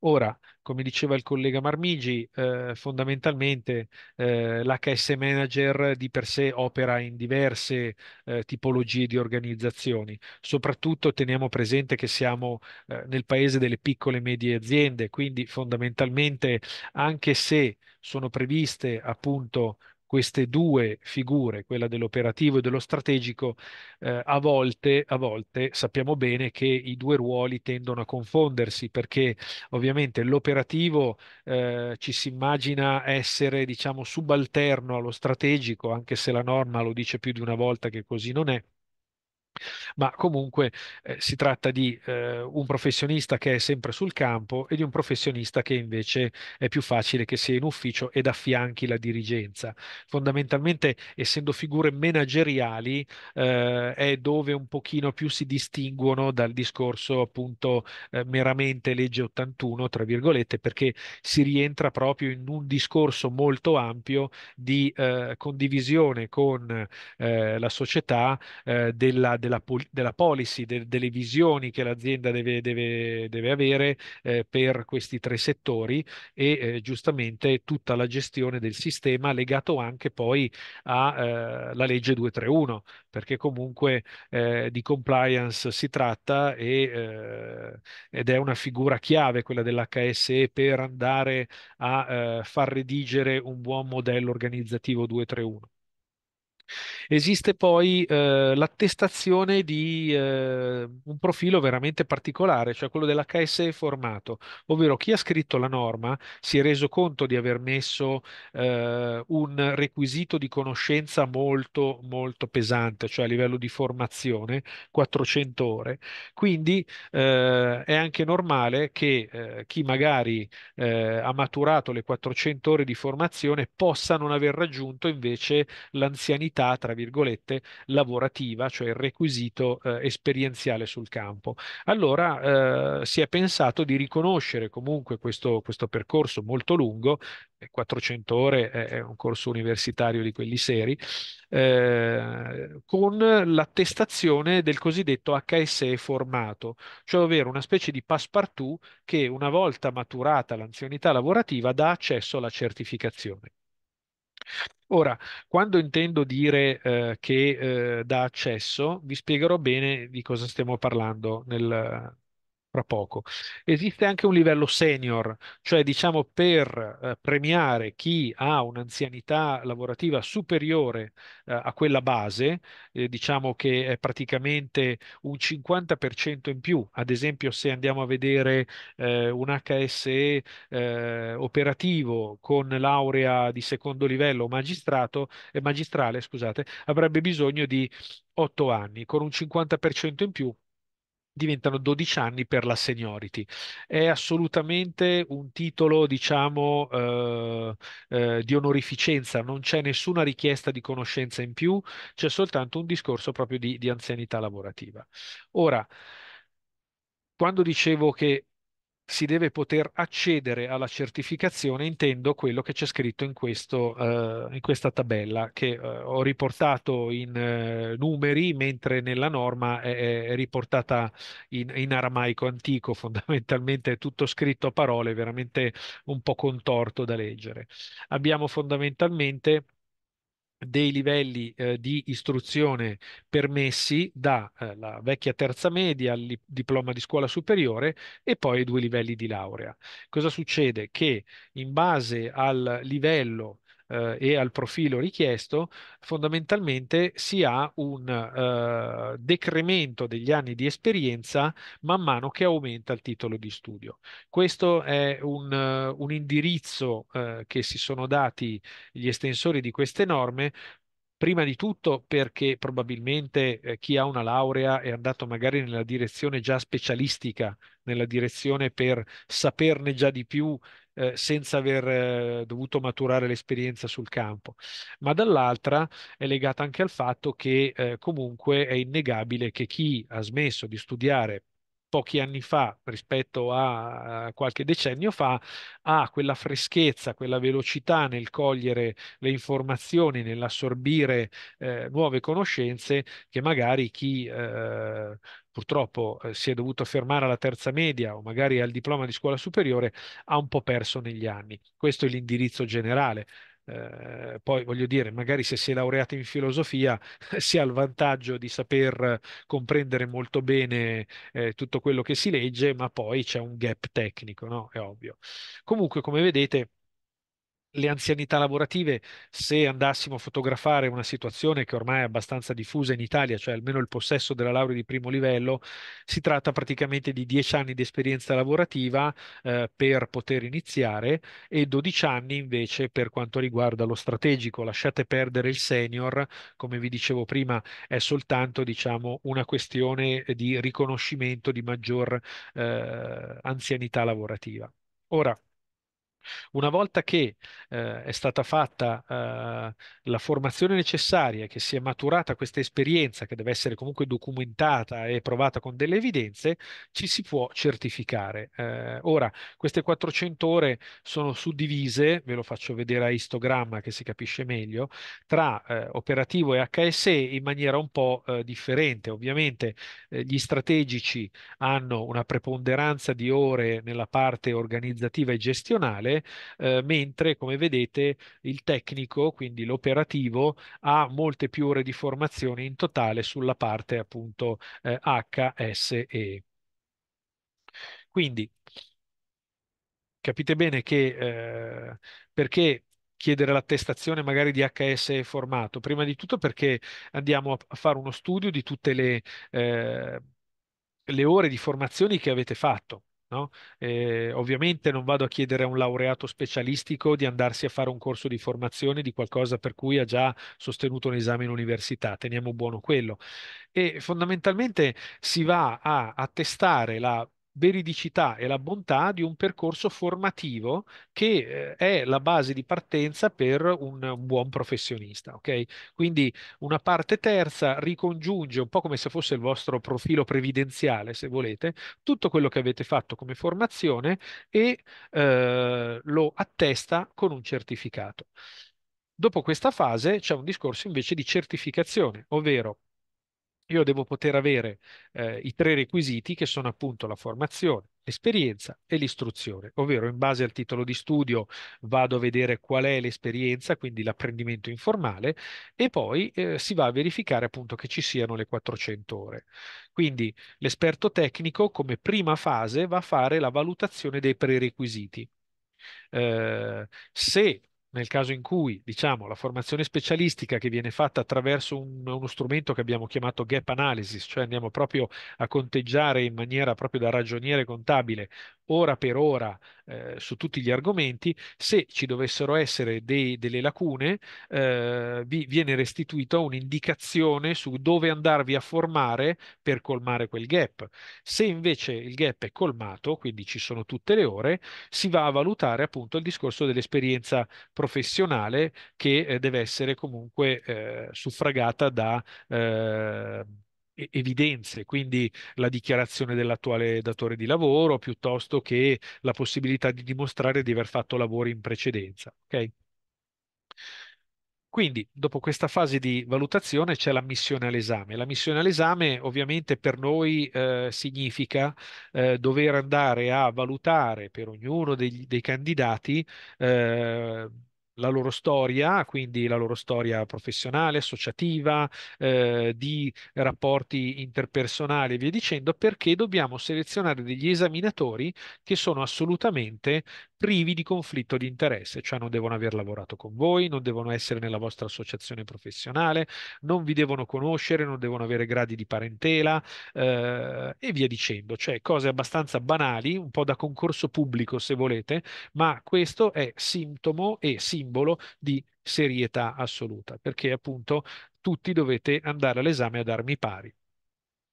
Ora, come diceva il collega Marmigi, eh, fondamentalmente eh, l'HS Manager di per sé opera in diverse eh, tipologie di organizzazioni. Soprattutto teniamo presente che siamo eh, nel paese delle piccole e medie aziende, quindi fondamentalmente anche se sono previste appunto queste due figure, quella dell'operativo e dello strategico, eh, a, volte, a volte sappiamo bene che i due ruoli tendono a confondersi perché ovviamente l'operativo eh, ci si immagina essere diciamo subalterno allo strategico, anche se la norma lo dice più di una volta che così non è ma comunque eh, si tratta di eh, un professionista che è sempre sul campo e di un professionista che invece è più facile che sia in ufficio ed affianchi la dirigenza. Fondamentalmente, essendo figure manageriali, eh, è dove un pochino più si distinguono dal discorso appunto eh, meramente legge 81, tra virgolette, perché si rientra proprio in un discorso molto ampio di eh, condivisione con eh, la società della, della della, della policy, de, delle visioni che l'azienda deve, deve, deve avere eh, per questi tre settori e eh, giustamente tutta la gestione del sistema legato anche poi alla eh, legge 231, perché comunque eh, di compliance si tratta e, eh, ed è una figura chiave quella dell'HSE per andare a eh, far redigere un buon modello organizzativo 231. Esiste poi eh, l'attestazione di eh, un profilo veramente particolare, cioè quello dell'HSE formato, ovvero chi ha scritto la norma si è reso conto di aver messo eh, un requisito di conoscenza molto, molto pesante, cioè a livello di formazione, 400 ore. Quindi eh, è anche normale che eh, chi magari eh, ha maturato le 400 ore di formazione possa non aver raggiunto invece l'anzianità qualità, tra virgolette, lavorativa, cioè il requisito eh, esperienziale sul campo. Allora eh, si è pensato di riconoscere comunque questo, questo percorso molto lungo, 400 eh, ore è un corso universitario di quelli seri, eh, con l'attestazione del cosiddetto HSE formato, cioè ovvero una specie di passepartout che una volta maturata l'anzianità lavorativa dà accesso alla certificazione. Ora, quando intendo dire eh, che eh, dà accesso, vi spiegherò bene di cosa stiamo parlando nel, tra poco. Esiste anche un livello senior, cioè diciamo per eh, premiare chi ha un'anzianità lavorativa superiore eh, a quella base, eh, diciamo che è praticamente un 50% in più. Ad esempio, se andiamo a vedere eh, un HSE eh, operativo con laurea di secondo livello magistrato, eh, magistrale, scusate, avrebbe bisogno di 8 anni, con un 50% in più diventano 12 anni per la seniority. È assolutamente un titolo, diciamo, eh, eh, di onorificenza, non c'è nessuna richiesta di conoscenza in più, c'è soltanto un discorso proprio di, di anzianità lavorativa. Ora, quando dicevo che si deve poter accedere alla certificazione, intendo quello che c'è scritto in, questo, uh, in questa tabella che uh, ho riportato in uh, numeri, mentre nella norma è, è riportata in, in, aramaico antico, fondamentalmente è tutto scritto a parole, veramente un po' contorto da leggere. Abbiamo fondamentalmente dei livelli eh, di istruzione permessi dalla eh, vecchia terza media al diploma di scuola superiore e poi i due livelli di laurea. Cosa succede? Che in base al livello eh, e al profilo richiesto, fondamentalmente si ha un eh, decremento degli anni di esperienza man mano che aumenta il titolo di studio. Questo è un, eh, un indirizzo eh, che si sono dati gli estensori di queste norme Prima di tutto perché probabilmente eh, chi ha una laurea è andato magari nella direzione già specialistica, nella direzione per saperne già di più eh, senza aver eh, dovuto maturare l'esperienza sul campo, ma dall'altra è legata anche al fatto che eh, comunque è innegabile che chi ha smesso di studiare pochi anni fa rispetto a qualche decennio fa, ha quella freschezza, quella velocità nel cogliere le informazioni, nell'assorbire eh, nuove conoscenze che magari chi eh, purtroppo eh, si è dovuto fermare alla terza media o magari al diploma di scuola superiore, ha un po' perso negli anni. Questo è l'indirizzo generale. Eh, poi voglio dire, magari se si è laureato in filosofia si ha il vantaggio di saper comprendere molto bene eh, tutto quello che si legge, ma poi c'è un gap tecnico, no? È ovvio. Comunque, come vedete, le anzianità lavorative, se andassimo a fotografare una situazione che ormai è abbastanza diffusa in Italia, cioè almeno il possesso della laurea di primo livello, si tratta praticamente di 10 anni di esperienza lavorativa eh, per poter iniziare e 12 anni invece per quanto riguarda lo strategico. Lasciate perdere il senior, come vi dicevo prima, è soltanto diciamo, una questione di riconoscimento di maggior eh, anzianità lavorativa. Ora, una volta che eh, è stata fatta eh, la formazione necessaria, che si è maturata questa esperienza, che deve essere comunque documentata e provata con delle evidenze, ci si può certificare. Eh, ora, queste 400 ore sono suddivise, ve lo faccio vedere a istogramma che si capisce meglio, tra eh, operativo e HSE in maniera un po' eh, differente. Ovviamente eh, gli strategici hanno una preponderanza di ore nella parte organizzativa e gestionale, eh, mentre come vedete il tecnico, quindi l'operativo, ha molte più ore di formazione in totale sulla parte appunto eh, HSE. Quindi capite bene che eh, perché chiedere l'attestazione magari di HS formato? Prima di tutto perché andiamo a fare uno studio di tutte le, eh, le ore di formazione che avete fatto No? Eh, ovviamente non vado a chiedere a un laureato specialistico di andarsi a fare un corso di formazione di qualcosa per cui ha già sostenuto un esame in università, teniamo buono quello. E fondamentalmente si va a attestare la veridicità e la bontà di un percorso formativo che eh, è la base di partenza per un, un buon professionista. Okay? Quindi una parte terza ricongiunge un po' come se fosse il vostro profilo previdenziale, se volete, tutto quello che avete fatto come formazione e eh, lo attesta con un certificato. Dopo questa fase c'è un discorso invece di certificazione, ovvero io devo poter avere eh, i tre requisiti che sono appunto la formazione, l'esperienza e l'istruzione, ovvero in base al titolo di studio vado a vedere qual è l'esperienza, quindi l'apprendimento informale e poi eh, si va a verificare appunto che ci siano le 400 ore. Quindi l'esperto tecnico come prima fase va a fare la valutazione dei prerequisiti. Eh, se nel caso in cui diciamo, la formazione specialistica che viene fatta attraverso un, uno strumento che abbiamo chiamato gap analysis, cioè andiamo proprio a conteggiare in maniera proprio da ragioniere contabile ora per ora eh, su tutti gli argomenti, se ci dovessero essere dei, delle lacune, eh, vi viene restituita un'indicazione su dove andarvi a formare per colmare quel gap. Se invece il gap è colmato, quindi ci sono tutte le ore, si va a valutare appunto il discorso dell'esperienza professionale che eh, deve essere comunque eh, suffragata da eh, evidenze, quindi la dichiarazione dell'attuale datore di lavoro piuttosto che la possibilità di dimostrare di aver fatto lavori in precedenza. Okay? Quindi, dopo questa fase di valutazione c'è l'ammissione all'esame. L'ammissione all'esame ovviamente per noi eh, significa eh, dover andare a valutare per ognuno dei, dei candidati eh, la loro storia, quindi la loro storia professionale, associativa, eh, di rapporti interpersonali e via dicendo, perché dobbiamo selezionare degli esaminatori che sono assolutamente privi di conflitto di interesse, cioè non devono aver lavorato con voi, non devono essere nella vostra associazione professionale, non vi devono conoscere, non devono avere gradi di parentela eh, e via dicendo, cioè cose abbastanza banali, un po' da concorso pubblico se volete, ma questo è sintomo e sintomo simbolo di serietà assoluta, perché appunto tutti dovete andare all'esame ad armi pari.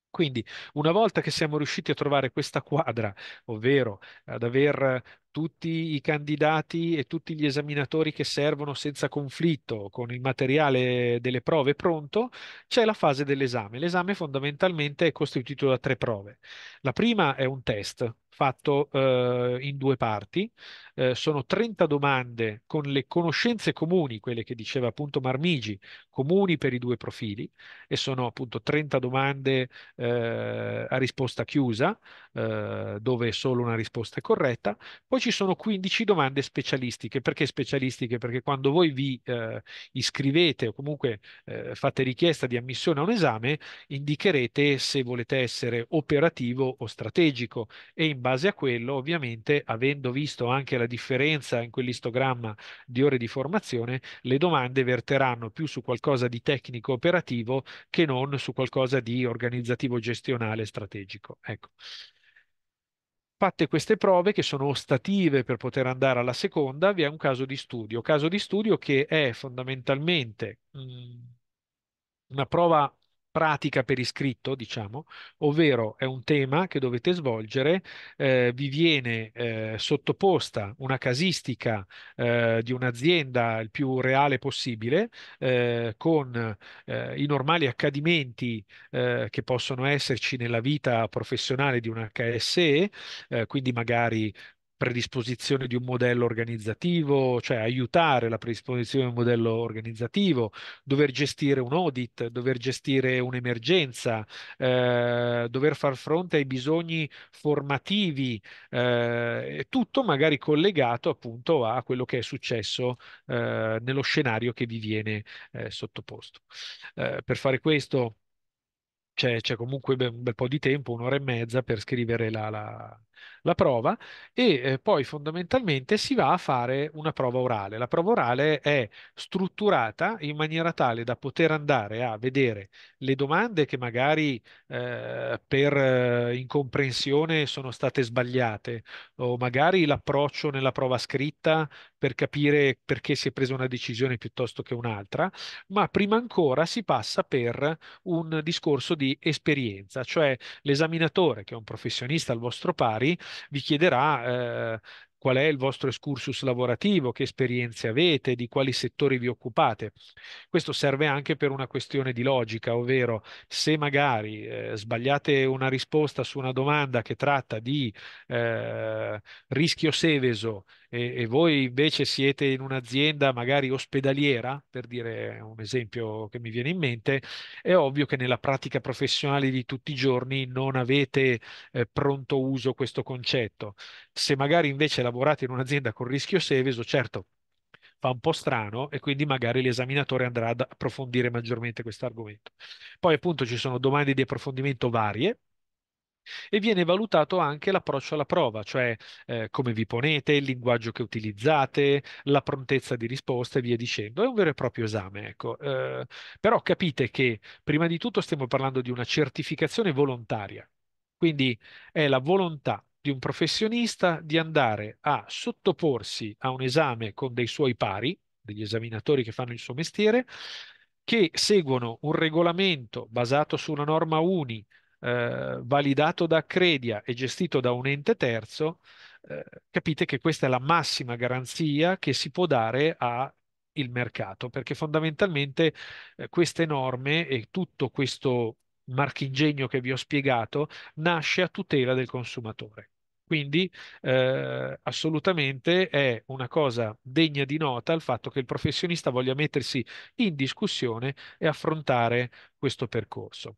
Quindi, una volta che siamo riusciti a trovare questa quadra, ovvero ad aver tutti i candidati e tutti gli esaminatori che servono senza conflitto, con il materiale delle prove pronto, c'è la fase dell'esame. L'esame fondamentalmente è costituito da tre prove. La prima è un test, fatto eh, in due parti. Eh, sono 30 domande con le conoscenze comuni, quelle che diceva appunto Marmigi, comuni per i due profili, e sono appunto 30 domande eh, a risposta chiusa, eh, dove solo una risposta è corretta. Poi ci sono 15 domande specialistiche. Perché specialistiche? Perché quando voi vi eh, iscrivete o comunque eh, fate richiesta di ammissione a un esame, indicherete se volete essere operativo o strategico e in base a quello, ovviamente, avendo visto anche la differenza in quell'istogramma di ore di formazione, le domande verteranno più su qualcosa di tecnico operativo che non su qualcosa di organizzativo gestionale strategico. Ecco. Fatte queste prove, che sono ostattive per poter andare alla seconda, vi è un caso di studio. Caso di studio che è fondamentalmente mh, mm, una prova pratica per iscritto, diciamo, ovvero è un tema che dovete svolgere, eh, vi viene eh, sottoposta una casistica eh, di un'azienda il più reale possibile, eh, con eh, i normali accadimenti eh, che possono esserci nella vita professionale di un HSE, quindi magari predisposizione di un modello organizzativo, cioè aiutare la predisposizione di un modello organizzativo, dover gestire un audit, dover gestire un'emergenza, eh, dover far fronte ai bisogni formativi, eh, tutto magari collegato appunto a quello che è successo eh, nello scenario che vi viene eh, sottoposto. Eh, per fare questo c'è, comunque un bel po' di tempo, un'ora e mezza per scrivere la, la la prova e eh, poi fondamentalmente si va a fare una prova orale. La prova orale è strutturata in maniera tale da poter andare a vedere le domande che magari eh, per eh, incomprensione sono state sbagliate o magari l'approccio nella prova scritta per capire perché si è presa una decisione piuttosto che un'altra, ma prima ancora si passa per un discorso di esperienza, cioè l'esaminatore che è un professionista al vostro pari magari vi chiederà eh, qual è il vostro excursus lavorativo, che esperienze avete, di quali settori vi occupate. Questo serve anche per una questione di logica, ovvero se magari eh, sbagliate una risposta su una domanda che tratta di eh, rischio Seveso e, e voi invece siete in un'azienda magari ospedaliera, per dire un esempio che mi viene in mente, è ovvio che nella pratica professionale di tutti i giorni non avete eh, pronto uso questo concetto. Se magari invece lavorate in un'azienda con rischio Seveso, certo, fa un po' strano e quindi magari l'esaminatore andrà ad approfondire maggiormente questo argomento. Poi appunto ci sono domande di approfondimento varie e viene valutato anche l'approccio alla prova, cioè eh, come vi ponete, il linguaggio che utilizzate, la prontezza di risposta e via dicendo. È un vero e proprio esame, ecco. Eh, però capite che prima di tutto stiamo parlando di una certificazione volontaria, quindi è la volontà di un professionista di andare a sottoporsi a un esame con dei suoi pari, degli esaminatori che fanno il suo mestiere, che seguono un regolamento basato su una norma UNI eh, validato da Credia e gestito da un ente terzo, eh, capite che questa è la massima garanzia che si può dare a il mercato, perché fondamentalmente eh, queste norme e tutto questo marchingegno che vi ho spiegato nasce a tutela del consumatore. Quindi eh, assolutamente è una cosa degna di nota il fatto che il professionista voglia mettersi in discussione e affrontare questo percorso.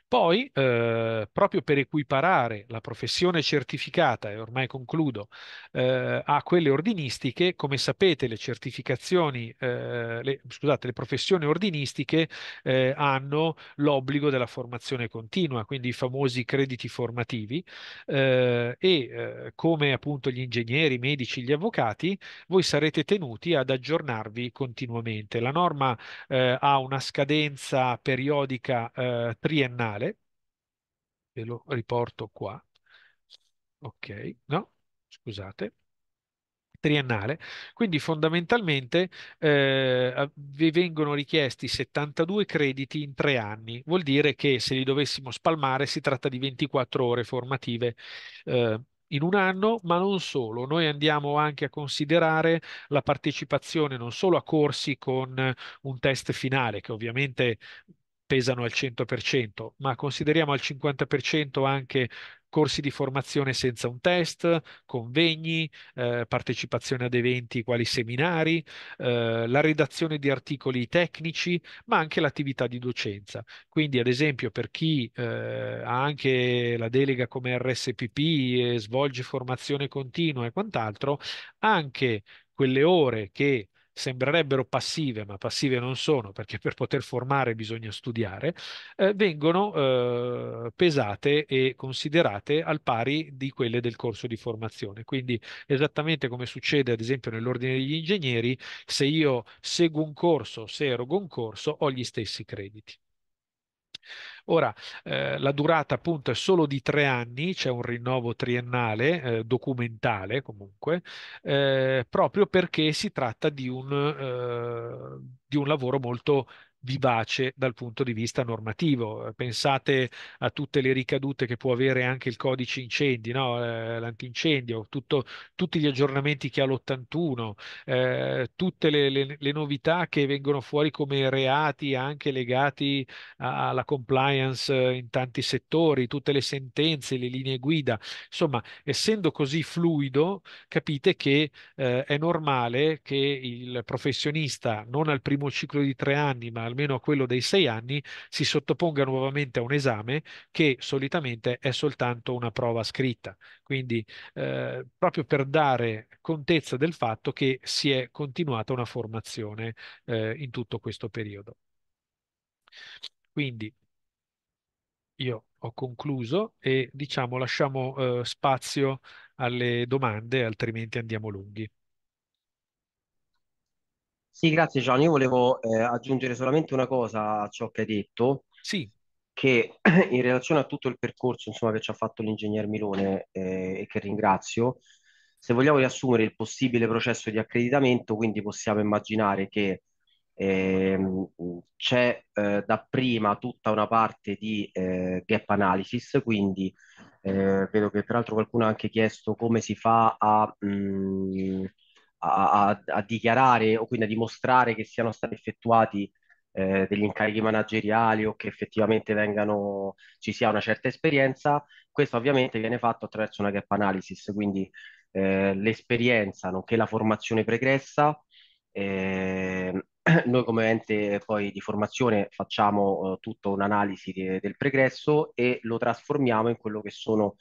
Poi, eh, proprio per equiparare la professione certificata, e ormai concludo, eh, a quelle ordinistiche, come sapete le certificazioni, eh, le, scusate, le professioni ordinistiche eh, hanno l'obbligo della formazione continua, quindi i famosi crediti formativi eh, e eh, come appunto gli ingegneri, i medici, gli avvocati, voi sarete tenuti ad aggiornarvi continuamente. La norma ha una scadenza periodica triennale e lo riporto qua, ok, no, scusate, triennale. Quindi fondamentalmente eh, vi vengono richiesti 72 crediti in tre anni, vuol dire che se li dovessimo spalmare si tratta di 24 ore formative. Eh, in un anno, ma non solo, noi andiamo anche a considerare la partecipazione non solo a corsi con un test finale, che ovviamente pesano al 100%, ma consideriamo al 50% anche corsi di formazione senza un test, convegni, eh, partecipazione ad eventi quali seminari, eh, la redazione di articoli tecnici, ma anche l'attività di docenza. Quindi, ad esempio, per chi eh, ha anche la delega come RSPP e svolge formazione continua e quant'altro, anche quelle ore che sembrerebbero passive, ma passive non sono, perché per poter formare bisogna studiare, eh, vengono eh, pesate e considerate al pari di quelle del corso di formazione. Quindi esattamente come succede ad esempio nell'ordine degli ingegneri, se io seguo un corso, se ero un corso, ho gli stessi crediti. Ora, eh, la durata appunto è solo di tre anni, c'è un rinnovo triennale, eh, documentale comunque, eh, proprio perché si tratta di un, eh, di un lavoro molto vivace dal punto di vista normativo. Eh, pensate a tutte le ricadute che può avere anche il codice incendi, no? Eh, l'antincendio, tutto, tutti gli aggiornamenti che ha l'81, eh, tutte le, le, le, novità che vengono fuori come reati anche legati alla compliance eh, in tanti settori, tutte le sentenze, le linee guida. Insomma, essendo così fluido, capite che eh, è normale che il professionista non al primo ciclo di tre anni, ma almeno a quello dei sei anni, si sottoponga nuovamente a un esame che solitamente è soltanto una prova scritta. Quindi eh, proprio per dare contezza del fatto che si è continuata una formazione eh, in tutto questo periodo. Quindi io ho concluso e diciamo lasciamo eh, spazio alle domande, altrimenti andiamo lunghi. Sì, grazie Gian. Io volevo eh, aggiungere solamente una cosa a ciò che hai detto, Sì, che in relazione a tutto il percorso, insomma, che ci ha fatto l'ingegner Milone, eh, e che ringrazio, se vogliamo riassumere il possibile processo di accreditamento, quindi possiamo immaginare che ehm, c'è eh, dapprima tutta una parte di eh, gap analysis, quindi eh, vedo che peraltro qualcuno ha anche chiesto come si fa a mh, mm, a, a, dichiarare o quindi a dimostrare che siano stati effettuati eh, degli incarichi manageriali o che effettivamente vengano, ci sia una certa esperienza, questo ovviamente viene fatto attraverso una gap analysis, quindi eh, l'esperienza nonché la formazione pregressa. Eh, noi come ente poi di formazione facciamo eh, tutta un'analisi de- del pregresso e lo trasformiamo in quello che sono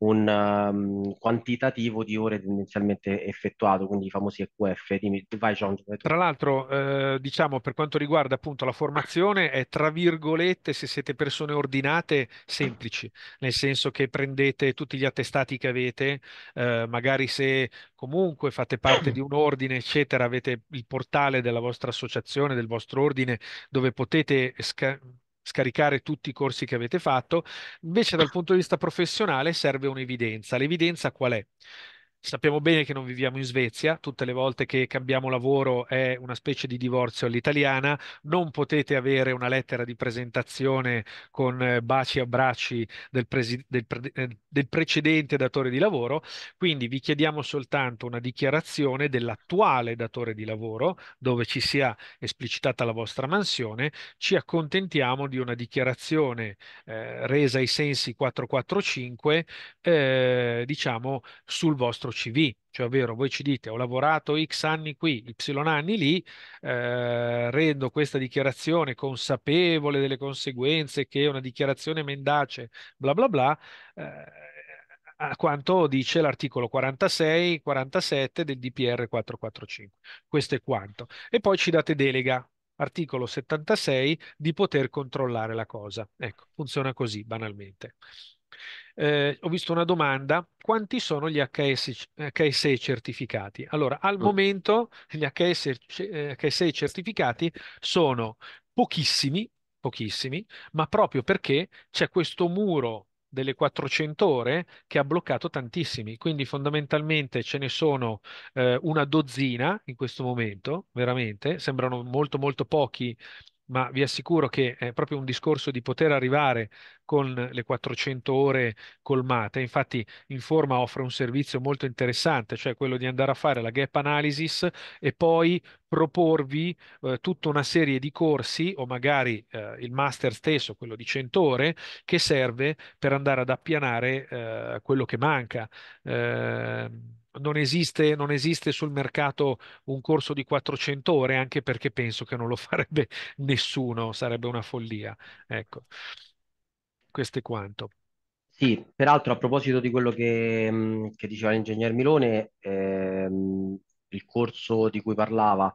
un um, quantitativo di ore tendenzialmente effettuato, quindi i famosi EQF. Dimmi, vai John. Tra l'altro, eh, diciamo, per quanto riguarda appunto la formazione, è tra virgolette, se siete persone ordinate, semplici, nel senso che prendete tutti gli attestati che avete, eh, magari se comunque fate parte di un ordine, eccetera, avete il portale della vostra associazione, del vostro ordine, dove potete sca- scaricare tutti i corsi che avete fatto, invece dal ah. punto di vista professionale serve un'evidenza. L'evidenza qual è? Sappiamo bene che non viviamo in Svezia, tutte le volte che cambiamo lavoro è una specie di divorzio all'italiana, non potete avere una lettera di presentazione con eh, baci e abbracci del, presi- del, pre- eh, del precedente datore di lavoro, quindi vi chiediamo soltanto una dichiarazione dell'attuale datore di lavoro dove ci sia esplicitata la vostra mansione, ci accontentiamo di una dichiarazione eh, resa ai sensi 445 eh, diciamo sul vostro vostro CV, cioè ovvero voi ci dite ho lavorato X anni qui, Y anni lì, eh, rendo questa dichiarazione consapevole delle conseguenze che è una dichiarazione mendace, bla bla bla, eh, a quanto dice l'articolo 46, 47 del DPR 445. Questo è quanto. E poi ci date delega, articolo 76, di poter controllare la cosa. Ecco, funziona così, banalmente. Eh, ho visto una domanda, quanti sono gli HS, HSE certificati? Allora, al mm. momento gli HS, HSE eh, certificati sono pochissimi, pochissimi, ma proprio perché c'è questo muro delle 400 ore che ha bloccato tantissimi, quindi fondamentalmente ce ne sono eh, una dozzina in questo momento, veramente, sembrano molto molto pochi ma vi assicuro che è proprio un discorso di poter arrivare con le 400 ore colmate. Infatti, Informa offre un servizio molto interessante, cioè quello di andare a fare la gap analysis e poi proporvi eh, tutta una serie di corsi o magari eh, il master stesso, quello di 100 ore, che serve per andare ad appianare eh, quello che manca ehm, non esiste, non esiste sul mercato un corso di 400 ore, anche perché penso che non lo farebbe nessuno, sarebbe una follia. Ecco, questo è quanto. Sì, peraltro a proposito di quello che, che diceva l'ingegner Milone, ehm, il corso di cui parlava,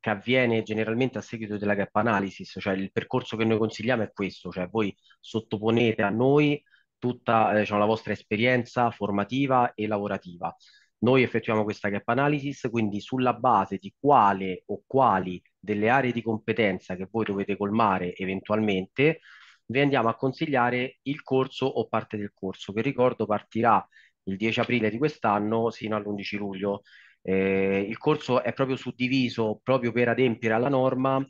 che avviene generalmente a seguito della gap analysis, cioè il percorso che noi consigliamo è questo, cioè voi sottoponete a noi tutta, eh, diciamo, la vostra esperienza formativa e lavorativa. Noi effettuiamo questa gap analysis, quindi sulla base di quale o quali delle aree di competenza che voi dovete colmare eventualmente, vi andiamo a consigliare il corso o parte del corso, che ricordo partirà il 10 aprile di quest'anno fino all'11 luglio. Eh, il corso è proprio suddiviso proprio per adempiere alla norma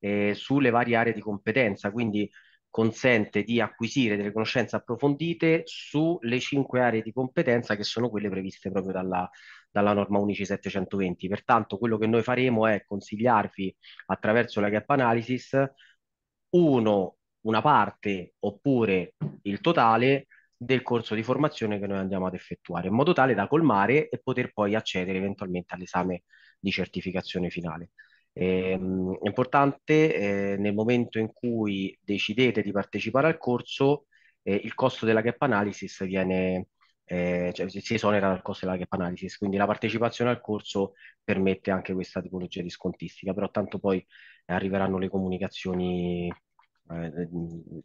eh, sulle varie aree di competenza, quindi consente di acquisire delle conoscenze approfondite sulle cinque aree di competenza che sono quelle previste proprio dalla, dalla norma 11720. Pertanto quello che noi faremo è consigliarvi attraverso la gap analysis uno, una parte oppure il totale del corso di formazione che noi andiamo ad effettuare, in modo tale da colmare e poter poi accedere eventualmente all'esame di certificazione finale. Ehm, è importante eh, nel momento in cui decidete di partecipare al corso, eh, il costo della gap analysis viene, eh, cioè si esonera dal costo della gap analysis, quindi la partecipazione al corso permette anche questa tipologia di scontistica, però tanto poi arriveranno le comunicazioni eh,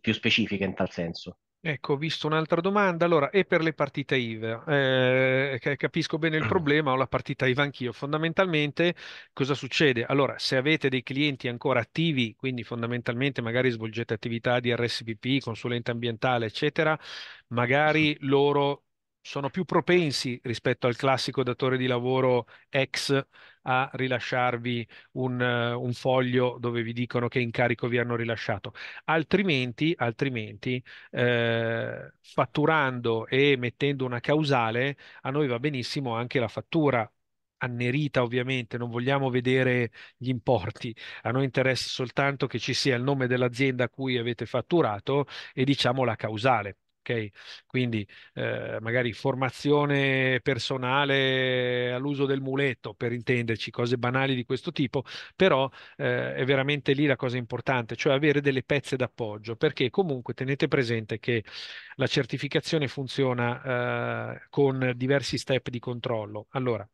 più specifiche in tal senso. Ecco, ho visto un'altra domanda. Allora, e per le partite IVA? Eh, capisco bene il problema, ho la partita IVA anch'io. Fondamentalmente, cosa succede? Allora, se avete dei clienti ancora attivi, quindi fondamentalmente magari svolgete attività di RSVP, consulente ambientale, eccetera, magari loro sono più propensi rispetto al classico datore di lavoro ex a rilasciarvi un, uh, un foglio dove vi dicono che incarico vi hanno rilasciato. Altrimenti, altrimenti eh, fatturando e mettendo una causale, a noi va benissimo anche la fattura annerita ovviamente, non vogliamo vedere gli importi, a noi interessa soltanto che ci sia il nome dell'azienda a cui avete fatturato e diciamo la causale. Okay? Quindi eh, magari formazione personale all'uso del muletto, per intenderci, cose banali di questo tipo, però eh, è veramente lì la cosa importante, cioè avere delle pezze d'appoggio, perché comunque tenete presente che la certificazione funziona eh, con diversi step di controllo. Allora,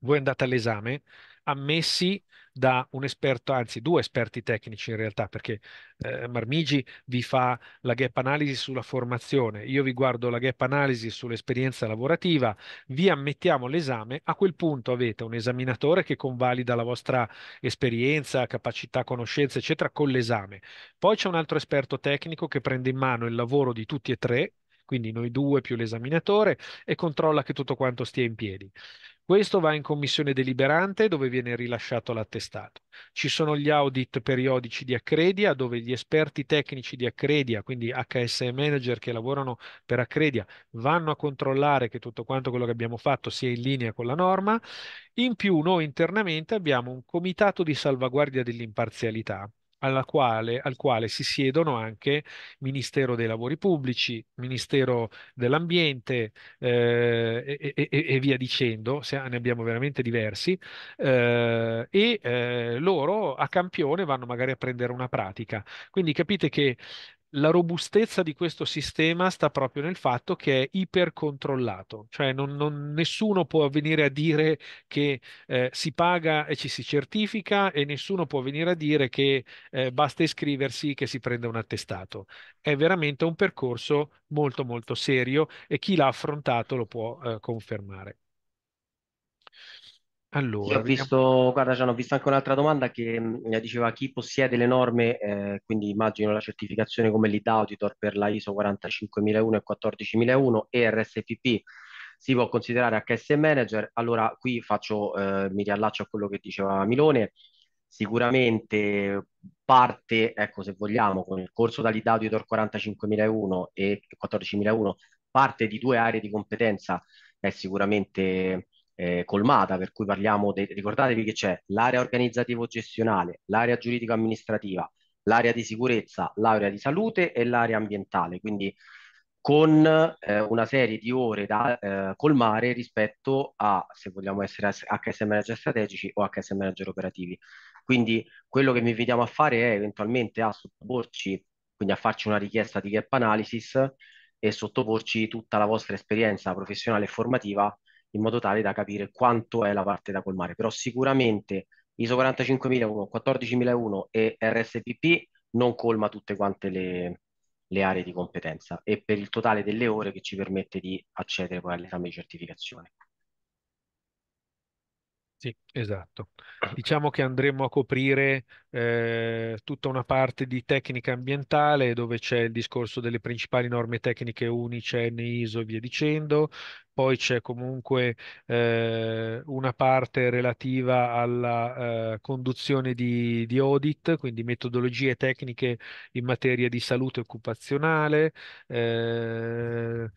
voi andate all'esame, ammessi da un esperto, anzi due esperti tecnici in realtà, perché eh, Marmigi vi fa la gap analysis sulla formazione, io vi guardo la gap analysis sull'esperienza lavorativa, vi ammettiamo l'esame, a quel punto avete un esaminatore che convalida la vostra esperienza, capacità, conoscenza, eccetera, con l'esame. Poi c'è un altro esperto tecnico che prende in mano il lavoro di tutti e tre, quindi noi due più l'esaminatore, e controlla che tutto quanto stia in piedi. Questo va in commissione deliberante dove viene rilasciato l'attestato. Ci sono gli audit periodici di Accredia dove gli esperti tecnici di Accredia, quindi HSE manager che lavorano per Accredia, vanno a controllare che tutto quanto quello che abbiamo fatto sia in linea con la norma. In più noi internamente abbiamo un comitato di salvaguardia dell'imparzialità quale, al quale si siedono anche Ministero dei Lavori Pubblici, Ministero dell'Ambiente eh, e, e, e, via dicendo, se, ne abbiamo veramente diversi, eh, e eh, loro a campione vanno magari a prendere una pratica. Quindi capite che la robustezza di questo sistema sta proprio nel fatto che è ipercontrollato, cioè non, non, nessuno può venire a dire che eh, si paga e ci si certifica e nessuno può venire a dire che eh, basta iscriversi che si prende un attestato. È veramente un percorso molto molto serio e chi l'ha affrontato lo può eh, confermare. Allora, Io ho vediamo. visto, guarda, Gian, ho visto anche un'altra domanda che mm, diceva chi possiede le norme, eh, quindi immagino la certificazione come lead auditor per la ISO 45001 e 14001 e RSPP si può considerare HS manager. Allora, qui faccio, eh, mi riallaccio a quello che diceva Milone. Sicuramente parte, ecco, se vogliamo, con il corso da lead auditor 45001 e 14001, parte di due aree di competenza è sicuramente eh, colmata, per cui parliamo, de- ricordatevi che c'è l'area organizzativo-gestionale, l'area giuridico-amministrativa, l'area di sicurezza, l'area di salute e l'area ambientale, quindi con eh, una serie di ore da eh, colmare rispetto a, se vogliamo essere HS manager strategici o HS manager operativi. Quindi quello che vi invitiamo a fare è eventualmente a sottoporci, quindi a farci una richiesta di gap analysis e sottoporci tutta la vostra esperienza professionale e formativa in modo tale da capire quanto è la parte da colmare. Però sicuramente ISO 45001, 14001 e RSPP non colma tutte quante le, le aree di competenza e per il totale delle ore che ci permette di accedere poi all'esame di certificazione. Sì, esatto. Diciamo che andremo a coprire eh, tutta una parte di tecnica ambientale dove c'è il discorso delle principali norme tecniche unice, NISO e via dicendo, poi c'è comunque eh, una parte relativa alla eh, conduzione di, di, audit, quindi metodologie tecniche in materia di salute occupazionale. Eh,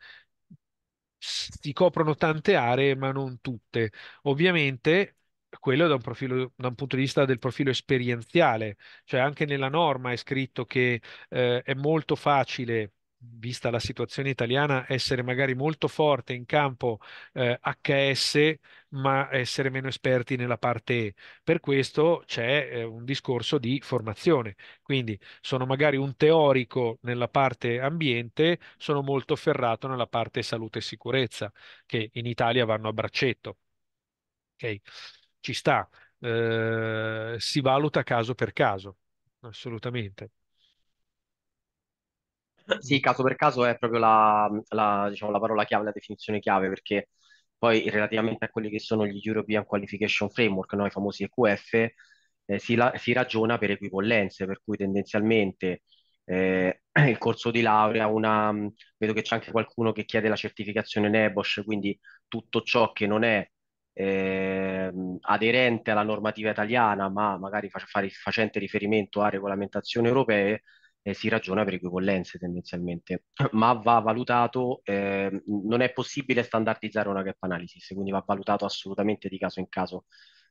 si coprono tante aree, ma non tutte. Ovviamente quello da un, profilo, da un, punto di vista del profilo esperienziale, cioè anche nella norma è scritto che eh, è molto facile vista la situazione italiana, essere magari molto forte in campo eh, HS, ma essere meno esperti nella parte E. Per questo c'è eh, un discorso di formazione. Quindi sono magari un teorico nella parte ambiente, sono molto ferrato nella parte salute e sicurezza, che in Italia vanno a braccetto. Okay. Ci sta, eh, si valuta caso per caso, assolutamente. Sì, caso per caso è proprio la, la, diciamo, la parola chiave, la definizione chiave, perché poi relativamente a quelli che sono gli European Qualification Framework, no, i famosi EQF, eh, si, la- si, ragiona per equipollenze, per cui tendenzialmente eh, il corso di laurea, una, vedo che c'è anche qualcuno che chiede la certificazione NEBOSH, quindi tutto ciò che non è eh, aderente alla normativa italiana, ma magari fa- fa- facente riferimento a regolamentazioni europee, eh, si ragiona per equivalenze tendenzialmente, ma va valutato, eh, non è possibile standardizzare una gap analysis, quindi va valutato assolutamente di caso in caso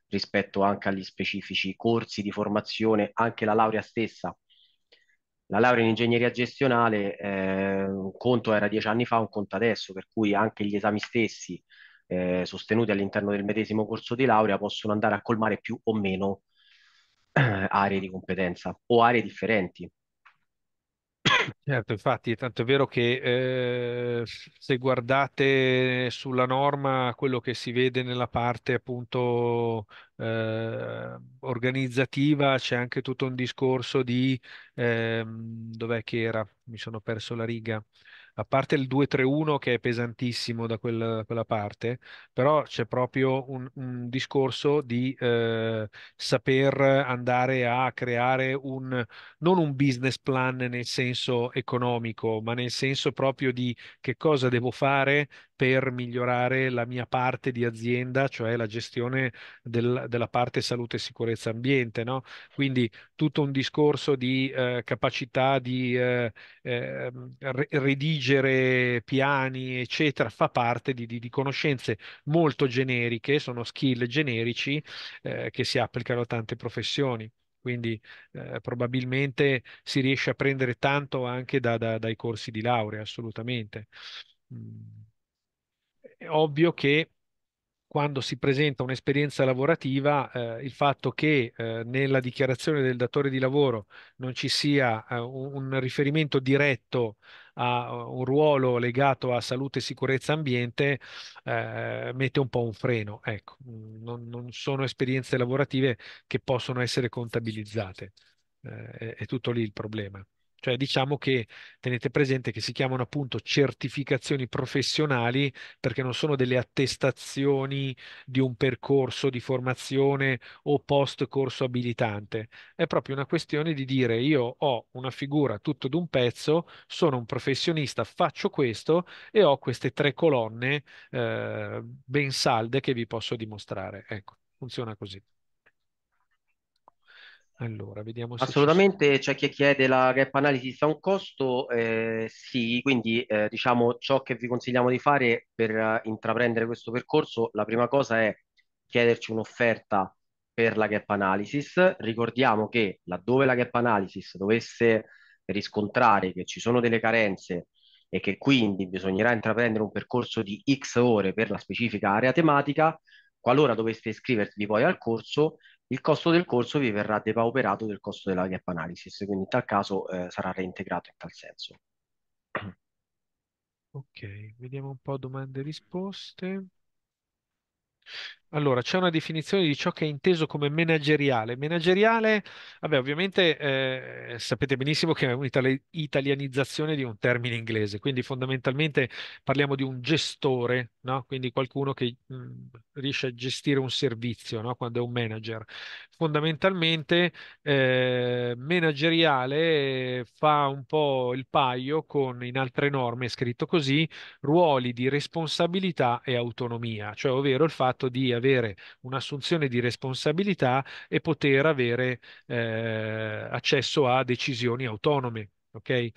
rispetto anche agli specifici corsi di formazione, anche la laurea stessa. La laurea in ingegneria gestionale, eh, un conto era dieci anni fa, un conto adesso, per cui anche gli esami stessi eh, sostenuti all'interno del medesimo corso di laurea possono andare a colmare più o meno eh, aree di competenza o aree differenti. Certo, infatti, tanto è vero che eh, se guardate sulla norma quello che si vede nella parte appunto eh, organizzativa c'è anche tutto un discorso di ehm, dov'è che era? Mi sono perso la riga a parte il 2-3-1 che è pesantissimo da quella, quella parte, però c'è proprio un, un discorso di eh, saper andare a creare un, non un business plan nel senso economico, ma nel senso proprio di che cosa devo fare per migliorare la mia parte di azienda, cioè la gestione del, della parte salute e sicurezza ambiente. No? Quindi tutto un discorso di eh, capacità di eh, eh, redigere piani, eccetera, fa parte di, di, di, conoscenze molto generiche, sono skill generici eh, che si applicano a tante professioni quindi eh, probabilmente si riesce a prendere tanto anche da, da, dai corsi di laurea, assolutamente. Mm è ovvio che quando si presenta un'esperienza lavorativa, eh, il fatto che eh, nella dichiarazione del datore di lavoro non ci sia eh, un, un, riferimento diretto a uh, un ruolo legato a salute e sicurezza ambiente eh, mette un po' un freno. Ecco, non, non, sono esperienze lavorative che possono essere contabilizzate. Eh, è, è tutto lì il problema. Cioè diciamo che tenete presente che si chiamano appunto certificazioni professionali perché non sono delle attestazioni di un percorso di formazione o post corso abilitante, è proprio una questione di dire io ho una figura tutto d'un pezzo, sono un professionista, faccio questo e ho queste tre colonne eh, ben salde che vi posso dimostrare. Ecco, funziona così. Allora, vediamo se ci sono. Assolutamente, c'è chi chiede la gap analysis a un costo, eh, sì, quindi eh, diciamo ciò che vi consigliamo di fare per eh, intraprendere questo percorso, la prima cosa è chiederci un'offerta per la gap analysis. Ricordiamo che laddove la gap analysis dovesse riscontrare che ci sono delle carenze e che quindi bisognerà intraprendere un percorso di X ore per la specifica area tematica, qualora doveste iscrivervi poi al corso, il costo del corso vi verrà depauperato del costo della gap analysis, quindi in tal caso eh, sarà reintegrato in tal senso. Ok, vediamo un po' domande e risposte. Allora, c'è una definizione di ciò che è inteso come manageriale. Manageriale, vabbè, ovviamente eh, sapete benissimo che è un'italianizzazione di un termine inglese, quindi fondamentalmente parliamo di un gestore, no? quindi qualcuno che mh, mhmm, riesce a gestire un servizio no? quando è un manager. Fondamentalmente, eh, manageriale fa un po' il paio con, in altre norme, scritto così, ruoli di responsabilità e autonomia, cioè ovvero il fatto di avere un'assunzione di responsabilità e poter avere eh, accesso a decisioni autonome. Okay?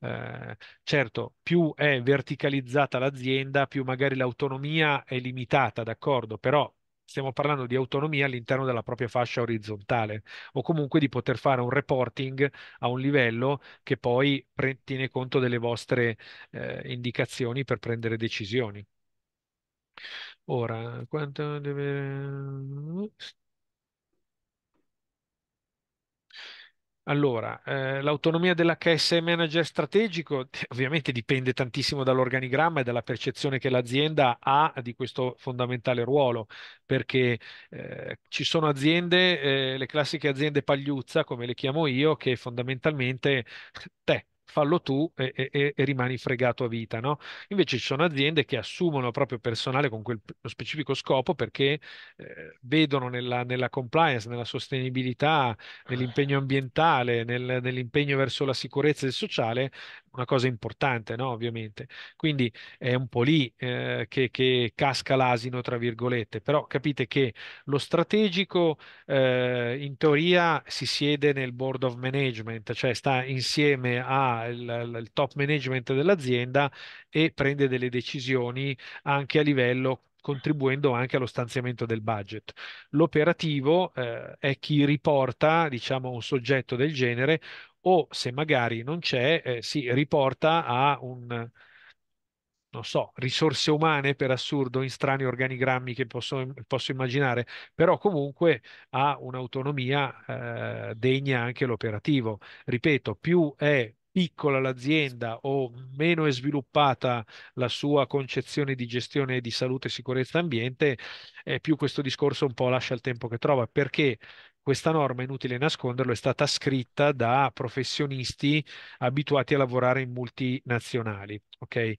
Eh, certo, più è verticalizzata l'azienda, più magari l'autonomia è limitata, d'accordo, però stiamo parlando di autonomia all'interno della propria fascia orizzontale o comunque di poter fare un reporting a un livello che poi pre- tiene conto delle vostre eh, indicazioni per prendere decisioni. Ora, quanto deve... Allora, eh, l'autonomia dell'HS manager strategico ovviamente dipende tantissimo dall'organigramma e dalla percezione che l'azienda ha di questo fondamentale ruolo, perché eh, ci sono aziende, eh, le classiche aziende pagliuzza, come le chiamo io, che fondamentalmente te fallo tu e, e, e rimani fregato a vita. No? Invece ci sono aziende che assumono proprio personale con quello specifico scopo perché eh, vedono nella, nella, compliance, nella sostenibilità, nell'impegno ambientale, nel, nell'impegno verso la sicurezza e il sociale una cosa importante, no? ovviamente. Quindi è un po' lì eh, che, che, casca l'asino, tra virgolette, però capite che lo strategico eh, in teoria si siede nel board of management, cioè sta insieme a il, il top management dell'azienda e prende delle decisioni anche a livello contribuendo anche allo stanziamento del budget. L'operativo eh, è chi riporta, diciamo, un soggetto del genere o se magari non c'è, eh, si riporta a un non so, risorse umane per assurdo in strani organigrammi che posso, posso immaginare, però comunque ha un'autonomia eh, degna anche l'operativo. Ripeto, più è piccola l'azienda o meno è sviluppata la sua concezione di gestione di salute, sicurezza e ambiente, eh, più questo discorso un po' lascia il tempo che trova, perché questa norma, inutile nasconderlo, è stata scritta da professionisti abituati a lavorare in multinazionali. Ok.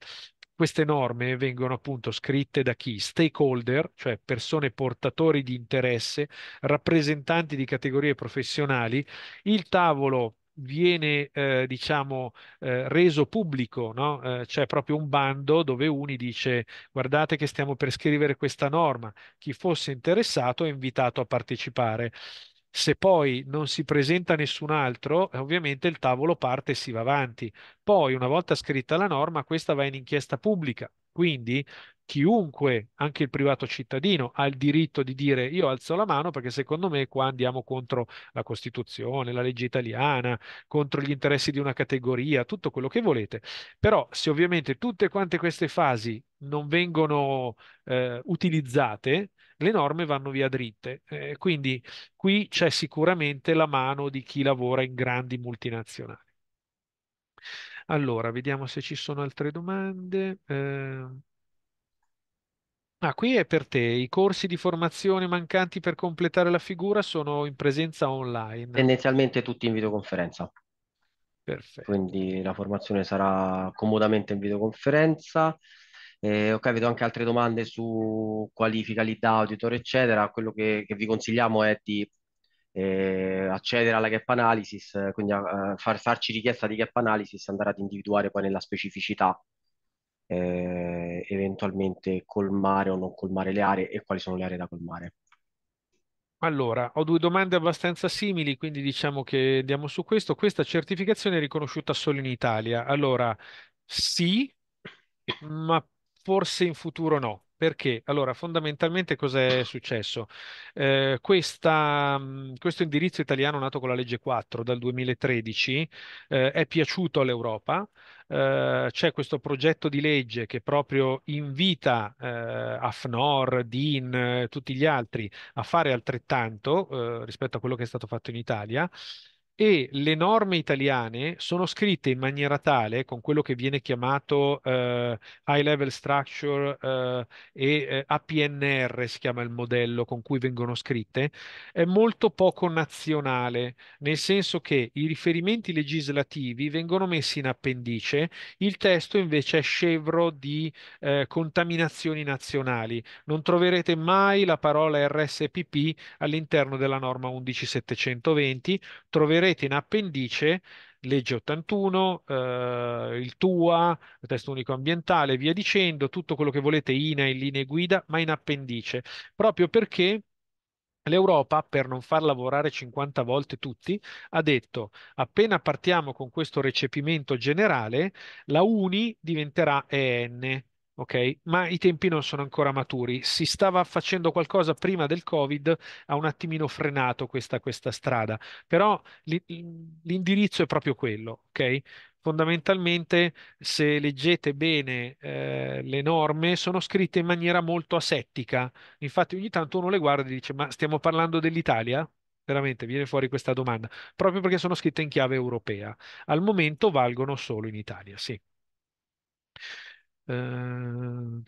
Queste norme vengono appunto scritte da chi? Stakeholder, cioè persone portatori di interesse, rappresentanti di categorie professionali. Il tavolo viene eh, diciamo eh, reso pubblico, no? eh, c'è proprio un bando dove Uni dice guardate che stiamo per scrivere questa norma, chi fosse interessato è invitato a partecipare. Se poi non si presenta nessun altro, ovviamente il tavolo parte e si va avanti. Poi, una volta scritta la norma, questa va in inchiesta pubblica, quindi chiunque, anche il privato cittadino, ha il diritto di dire io alzo la mano perché secondo me qua andiamo contro la Costituzione, la legge italiana, contro gli interessi di una categoria, tutto quello che volete. Però se ovviamente tutte quante queste fasi non vengono eh, utilizzate, le norme vanno via dritte. Eh, quindi qui c'è sicuramente la mano di chi lavora in grandi multinazionali. Allora, vediamo se ci sono altre domande. Eh... Ah, qui è per te. I corsi di formazione mancanti per completare la figura sono in presenza online. Tendenzialmente tutti in videoconferenza. Perfetto. Quindi la formazione sarà comodamente in videoconferenza. Eh, ok, vedo anche altre domande su qualifica lead auditor, eccetera. Quello che, che vi consigliamo è di eh, accedere alla gap analysis, quindi a, eh, a far, farci richiesta di gap analysis, andare ad individuare poi nella specificità eh, eventualmente colmare o non colmare le aree e quali sono le aree da colmare. Allora, ho due domande abbastanza simili, quindi diciamo che andiamo su questo. Questa certificazione è riconosciuta solo in Italia. Allora, sì, ma forse in futuro no. Perché? Allora, fondamentalmente cos'è successo? Eh, questa, mm, questo indirizzo italiano nato con la legge 4 dal 2013 eh, è piaciuto all'Europa. Eh, c'è questo progetto di legge che proprio invita eh, AFNOR, DIN, eh, tutti gli altri a fare altrettanto eh, rispetto a quello che è stato fatto in Italia e le norme italiane sono scritte in maniera tale, con quello che viene chiamato eh, High Level Structure eh, e eh, APNR si chiama il modello con cui vengono scritte, è molto poco nazionale, nel senso che i riferimenti legislativi vengono messi in appendice, il testo invece è scevro di eh, contaminazioni nazionali. Non troverete mai la parola RSPP all'interno della norma 11720, troverete troverete in appendice legge 81, eh, il TUA, il testo unico ambientale, via dicendo, tutto quello che volete, INA in linee guida, ma in appendice, proprio perché L'Europa, per non far lavorare 50 volte tutti, ha detto appena partiamo con questo recepimento generale, la UNI diventerà EN, ok? Ma i tempi non sono ancora maturi. Si stava facendo qualcosa prima del Covid, ha un attimino frenato questa, questa strada, però l'indirizzo è proprio quello, ok? Fondamentalmente, se leggete bene eh, le norme, sono scritte in maniera molto asettica. Infatti, ogni tanto uno le guarda e dice: Ma stiamo parlando dell'Italia? Veramente viene fuori questa domanda, proprio perché sono scritte in chiave europea. Al momento valgono solo in Italia, sì. La ehm,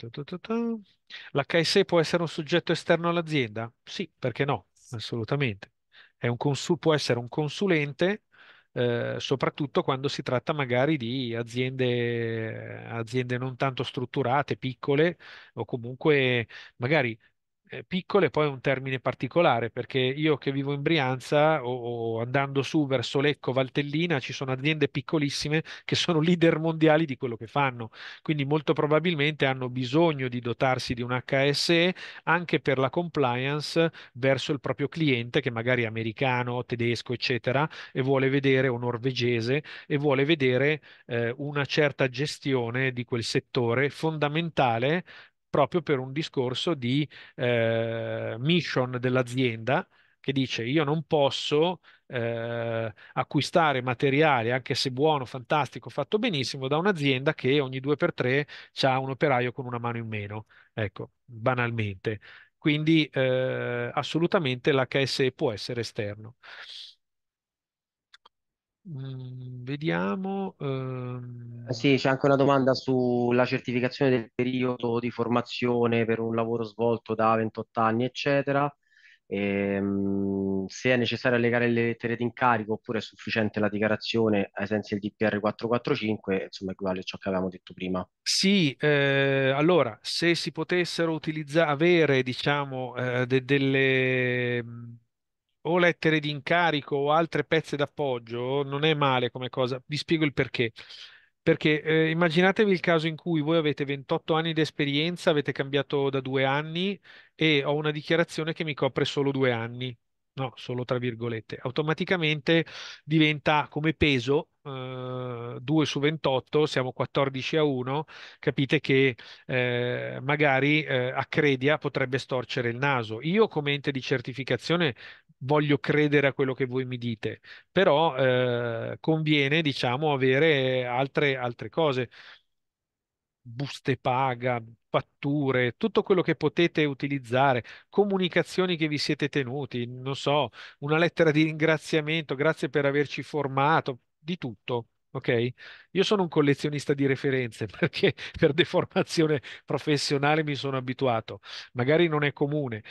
L'HSE può essere un soggetto esterno all'azienda? Sì, perché no? Assolutamente. È un Consul, può essere un consulente, eh, soprattutto quando si tratta magari di aziende, aziende non tanto strutturate, piccole o comunque magari eh, piccole poi è un termine particolare perché io che vivo in Brianza o, o, andando su verso Lecco, Valtellina, ci sono aziende piccolissime che sono leader mondiali di quello che fanno, quindi molto probabilmente hanno bisogno di dotarsi di un HSE anche per la compliance verso il proprio cliente che magari è americano, tedesco, eccetera, e vuole vedere o norvegese e vuole vedere eh, una certa gestione di quel settore fondamentale proprio per un discorso di eh, mission dell'azienda che dice io non posso eh, acquistare materiale, anche se buono, fantastico, fatto benissimo, da un'azienda che ogni due per tre ha un operaio con una mano in meno, ecco, banalmente. Quindi eh, assolutamente l'HSE può essere esterno. Mm, vediamo. ehm, eh Sì, c'è anche una domanda sulla certificazione del periodo di formazione per un lavoro svolto da 28 anni, eccetera. Ehm, se è necessario allegare le lettere d'incarico oppure è sufficiente la dichiarazione ai sensi del DPR 445, insomma, equivale a ciò che avevamo detto prima. Sì, eh, allora, se si potessero utilizzare, avere, diciamo, eh, de- delle, mm, o lettere di incarico o altre pezze d'appoggio non è male come cosa. Vi spiego il perché. Perché eh, immaginatevi il caso in cui voi avete 28 anni di esperienza, avete cambiato da due anni e ho una dichiarazione che mi copre solo due anni no, solo tra virgolette, automaticamente diventa come peso eh, 2 su 28, siamo 14 a 1, capite che eh, magari eh, Accredia potrebbe storcere il naso. Io come ente di certificazione voglio credere a quello che voi mi dite, però eh, conviene diciamo avere altre, altre cose buste paga, fatture, tutto quello che potete utilizzare, comunicazioni che vi siete tenuti, non so, una lettera di ringraziamento, grazie per averci formato, di tutto. Ok? Io sono un collezionista di referenze perché per deformazione professionale mi sono abituato. Magari non è comune,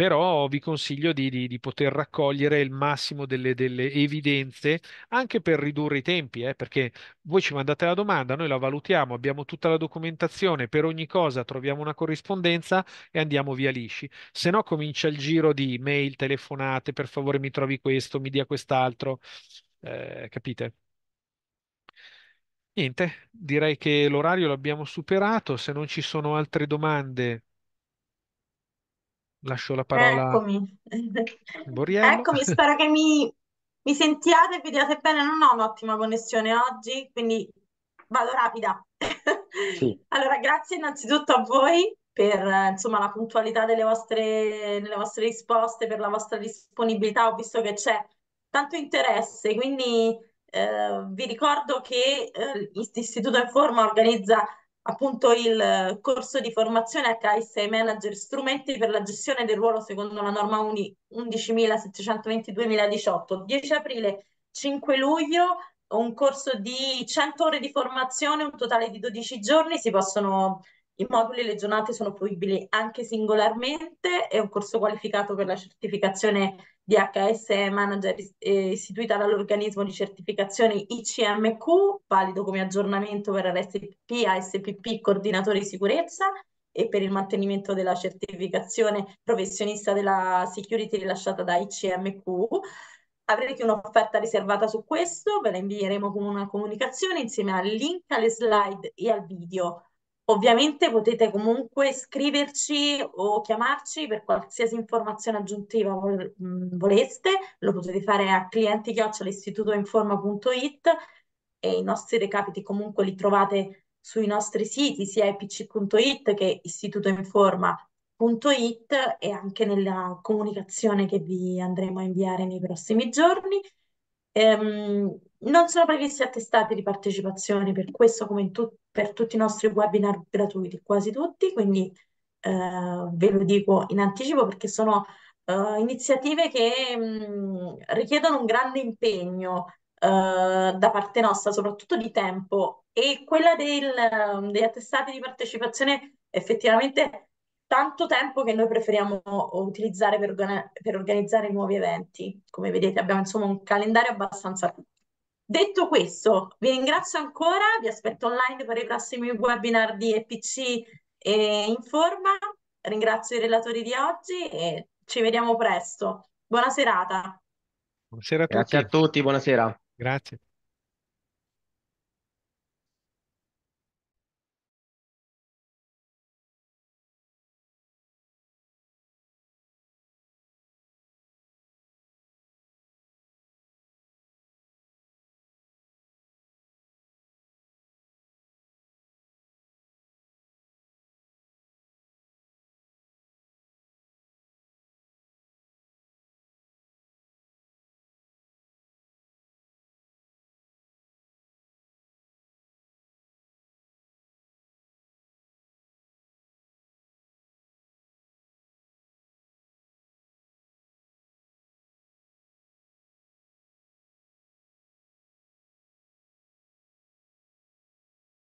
però vi consiglio di, di, di poter raccogliere il massimo delle, delle, evidenze anche per ridurre i tempi, eh, perché voi ci mandate la domanda, noi la valutiamo, abbiamo tutta la documentazione, per ogni cosa troviamo una corrispondenza e andiamo via lisci. Se no comincia il giro di mail, telefonate, per favore mi trovi questo, mi dia quest'altro, eh, capite? Niente, direi che l'orario l'abbiamo superato, se non ci sono altre domande Lascio la parola a Eccomi. Borriello. Eccomi, spero che mi, mi sentiate e vediate bene. Non ho un'ottima connessione oggi, quindi vado rapida. Sì. Allora, grazie innanzitutto a voi per insomma, la puntualità delle vostre, delle vostre risposte, per la vostra disponibilità. Ho visto che c'è tanto interesse, quindi eh, vi ricordo che eh, l'Istituto Informa organizza appunto il eh, corso di formazione HSI Manager strumenti per la gestione del ruolo secondo la norma UNI 2018 10 aprile, 5 luglio, un corso di 100 ore di formazione, un totale di 12 giorni, si possono i moduli legionati sono fruibili anche singolarmente, è un corso qualificato per la certificazione di DHS Manager istituita dall'organismo di certificazione ICMQ, valido come aggiornamento per RSPP, ASPP, coordinatore di sicurezza e per il mantenimento della certificazione professionista della security rilasciata da ICMQ. Avrete un'offerta riservata su questo, ve la invieremo con una comunicazione insieme al link, alle slide e al video Ovviamente potete comunque scriverci o chiamarci per qualsiasi informazione aggiuntiva vol- voleste, lo potete fare a clienti-istitutoinforma.it e i nostri recapiti comunque li trovate sui nostri siti sia epc.it che istitutoinforma.it e anche nella comunicazione che vi andremo a inviare nei prossimi giorni. Ehm, non sono previsti attestati di partecipazione, per questo, come tu- per tutti i nostri webinar gratuiti, quasi tutti, quindi eh, ve lo dico in anticipo perché sono eh, iniziative che mh, mm, richiedono un grande impegno eh, da parte nostra, soprattutto di tempo, e quella del, degli attestati di partecipazione effettivamente tanto tempo che noi preferiamo utilizzare per, organ- per, organizzare nuovi eventi. Come vedete abbiamo insomma un calendario abbastanza Detto questo, vi ringrazio ancora, vi aspetto online per i prossimi webinar di EPC e Informa. Ringrazio i relatori di oggi e ci vediamo presto. Buona serata. Buonasera a tutti. Grazie a tutti, buonasera. Grazie.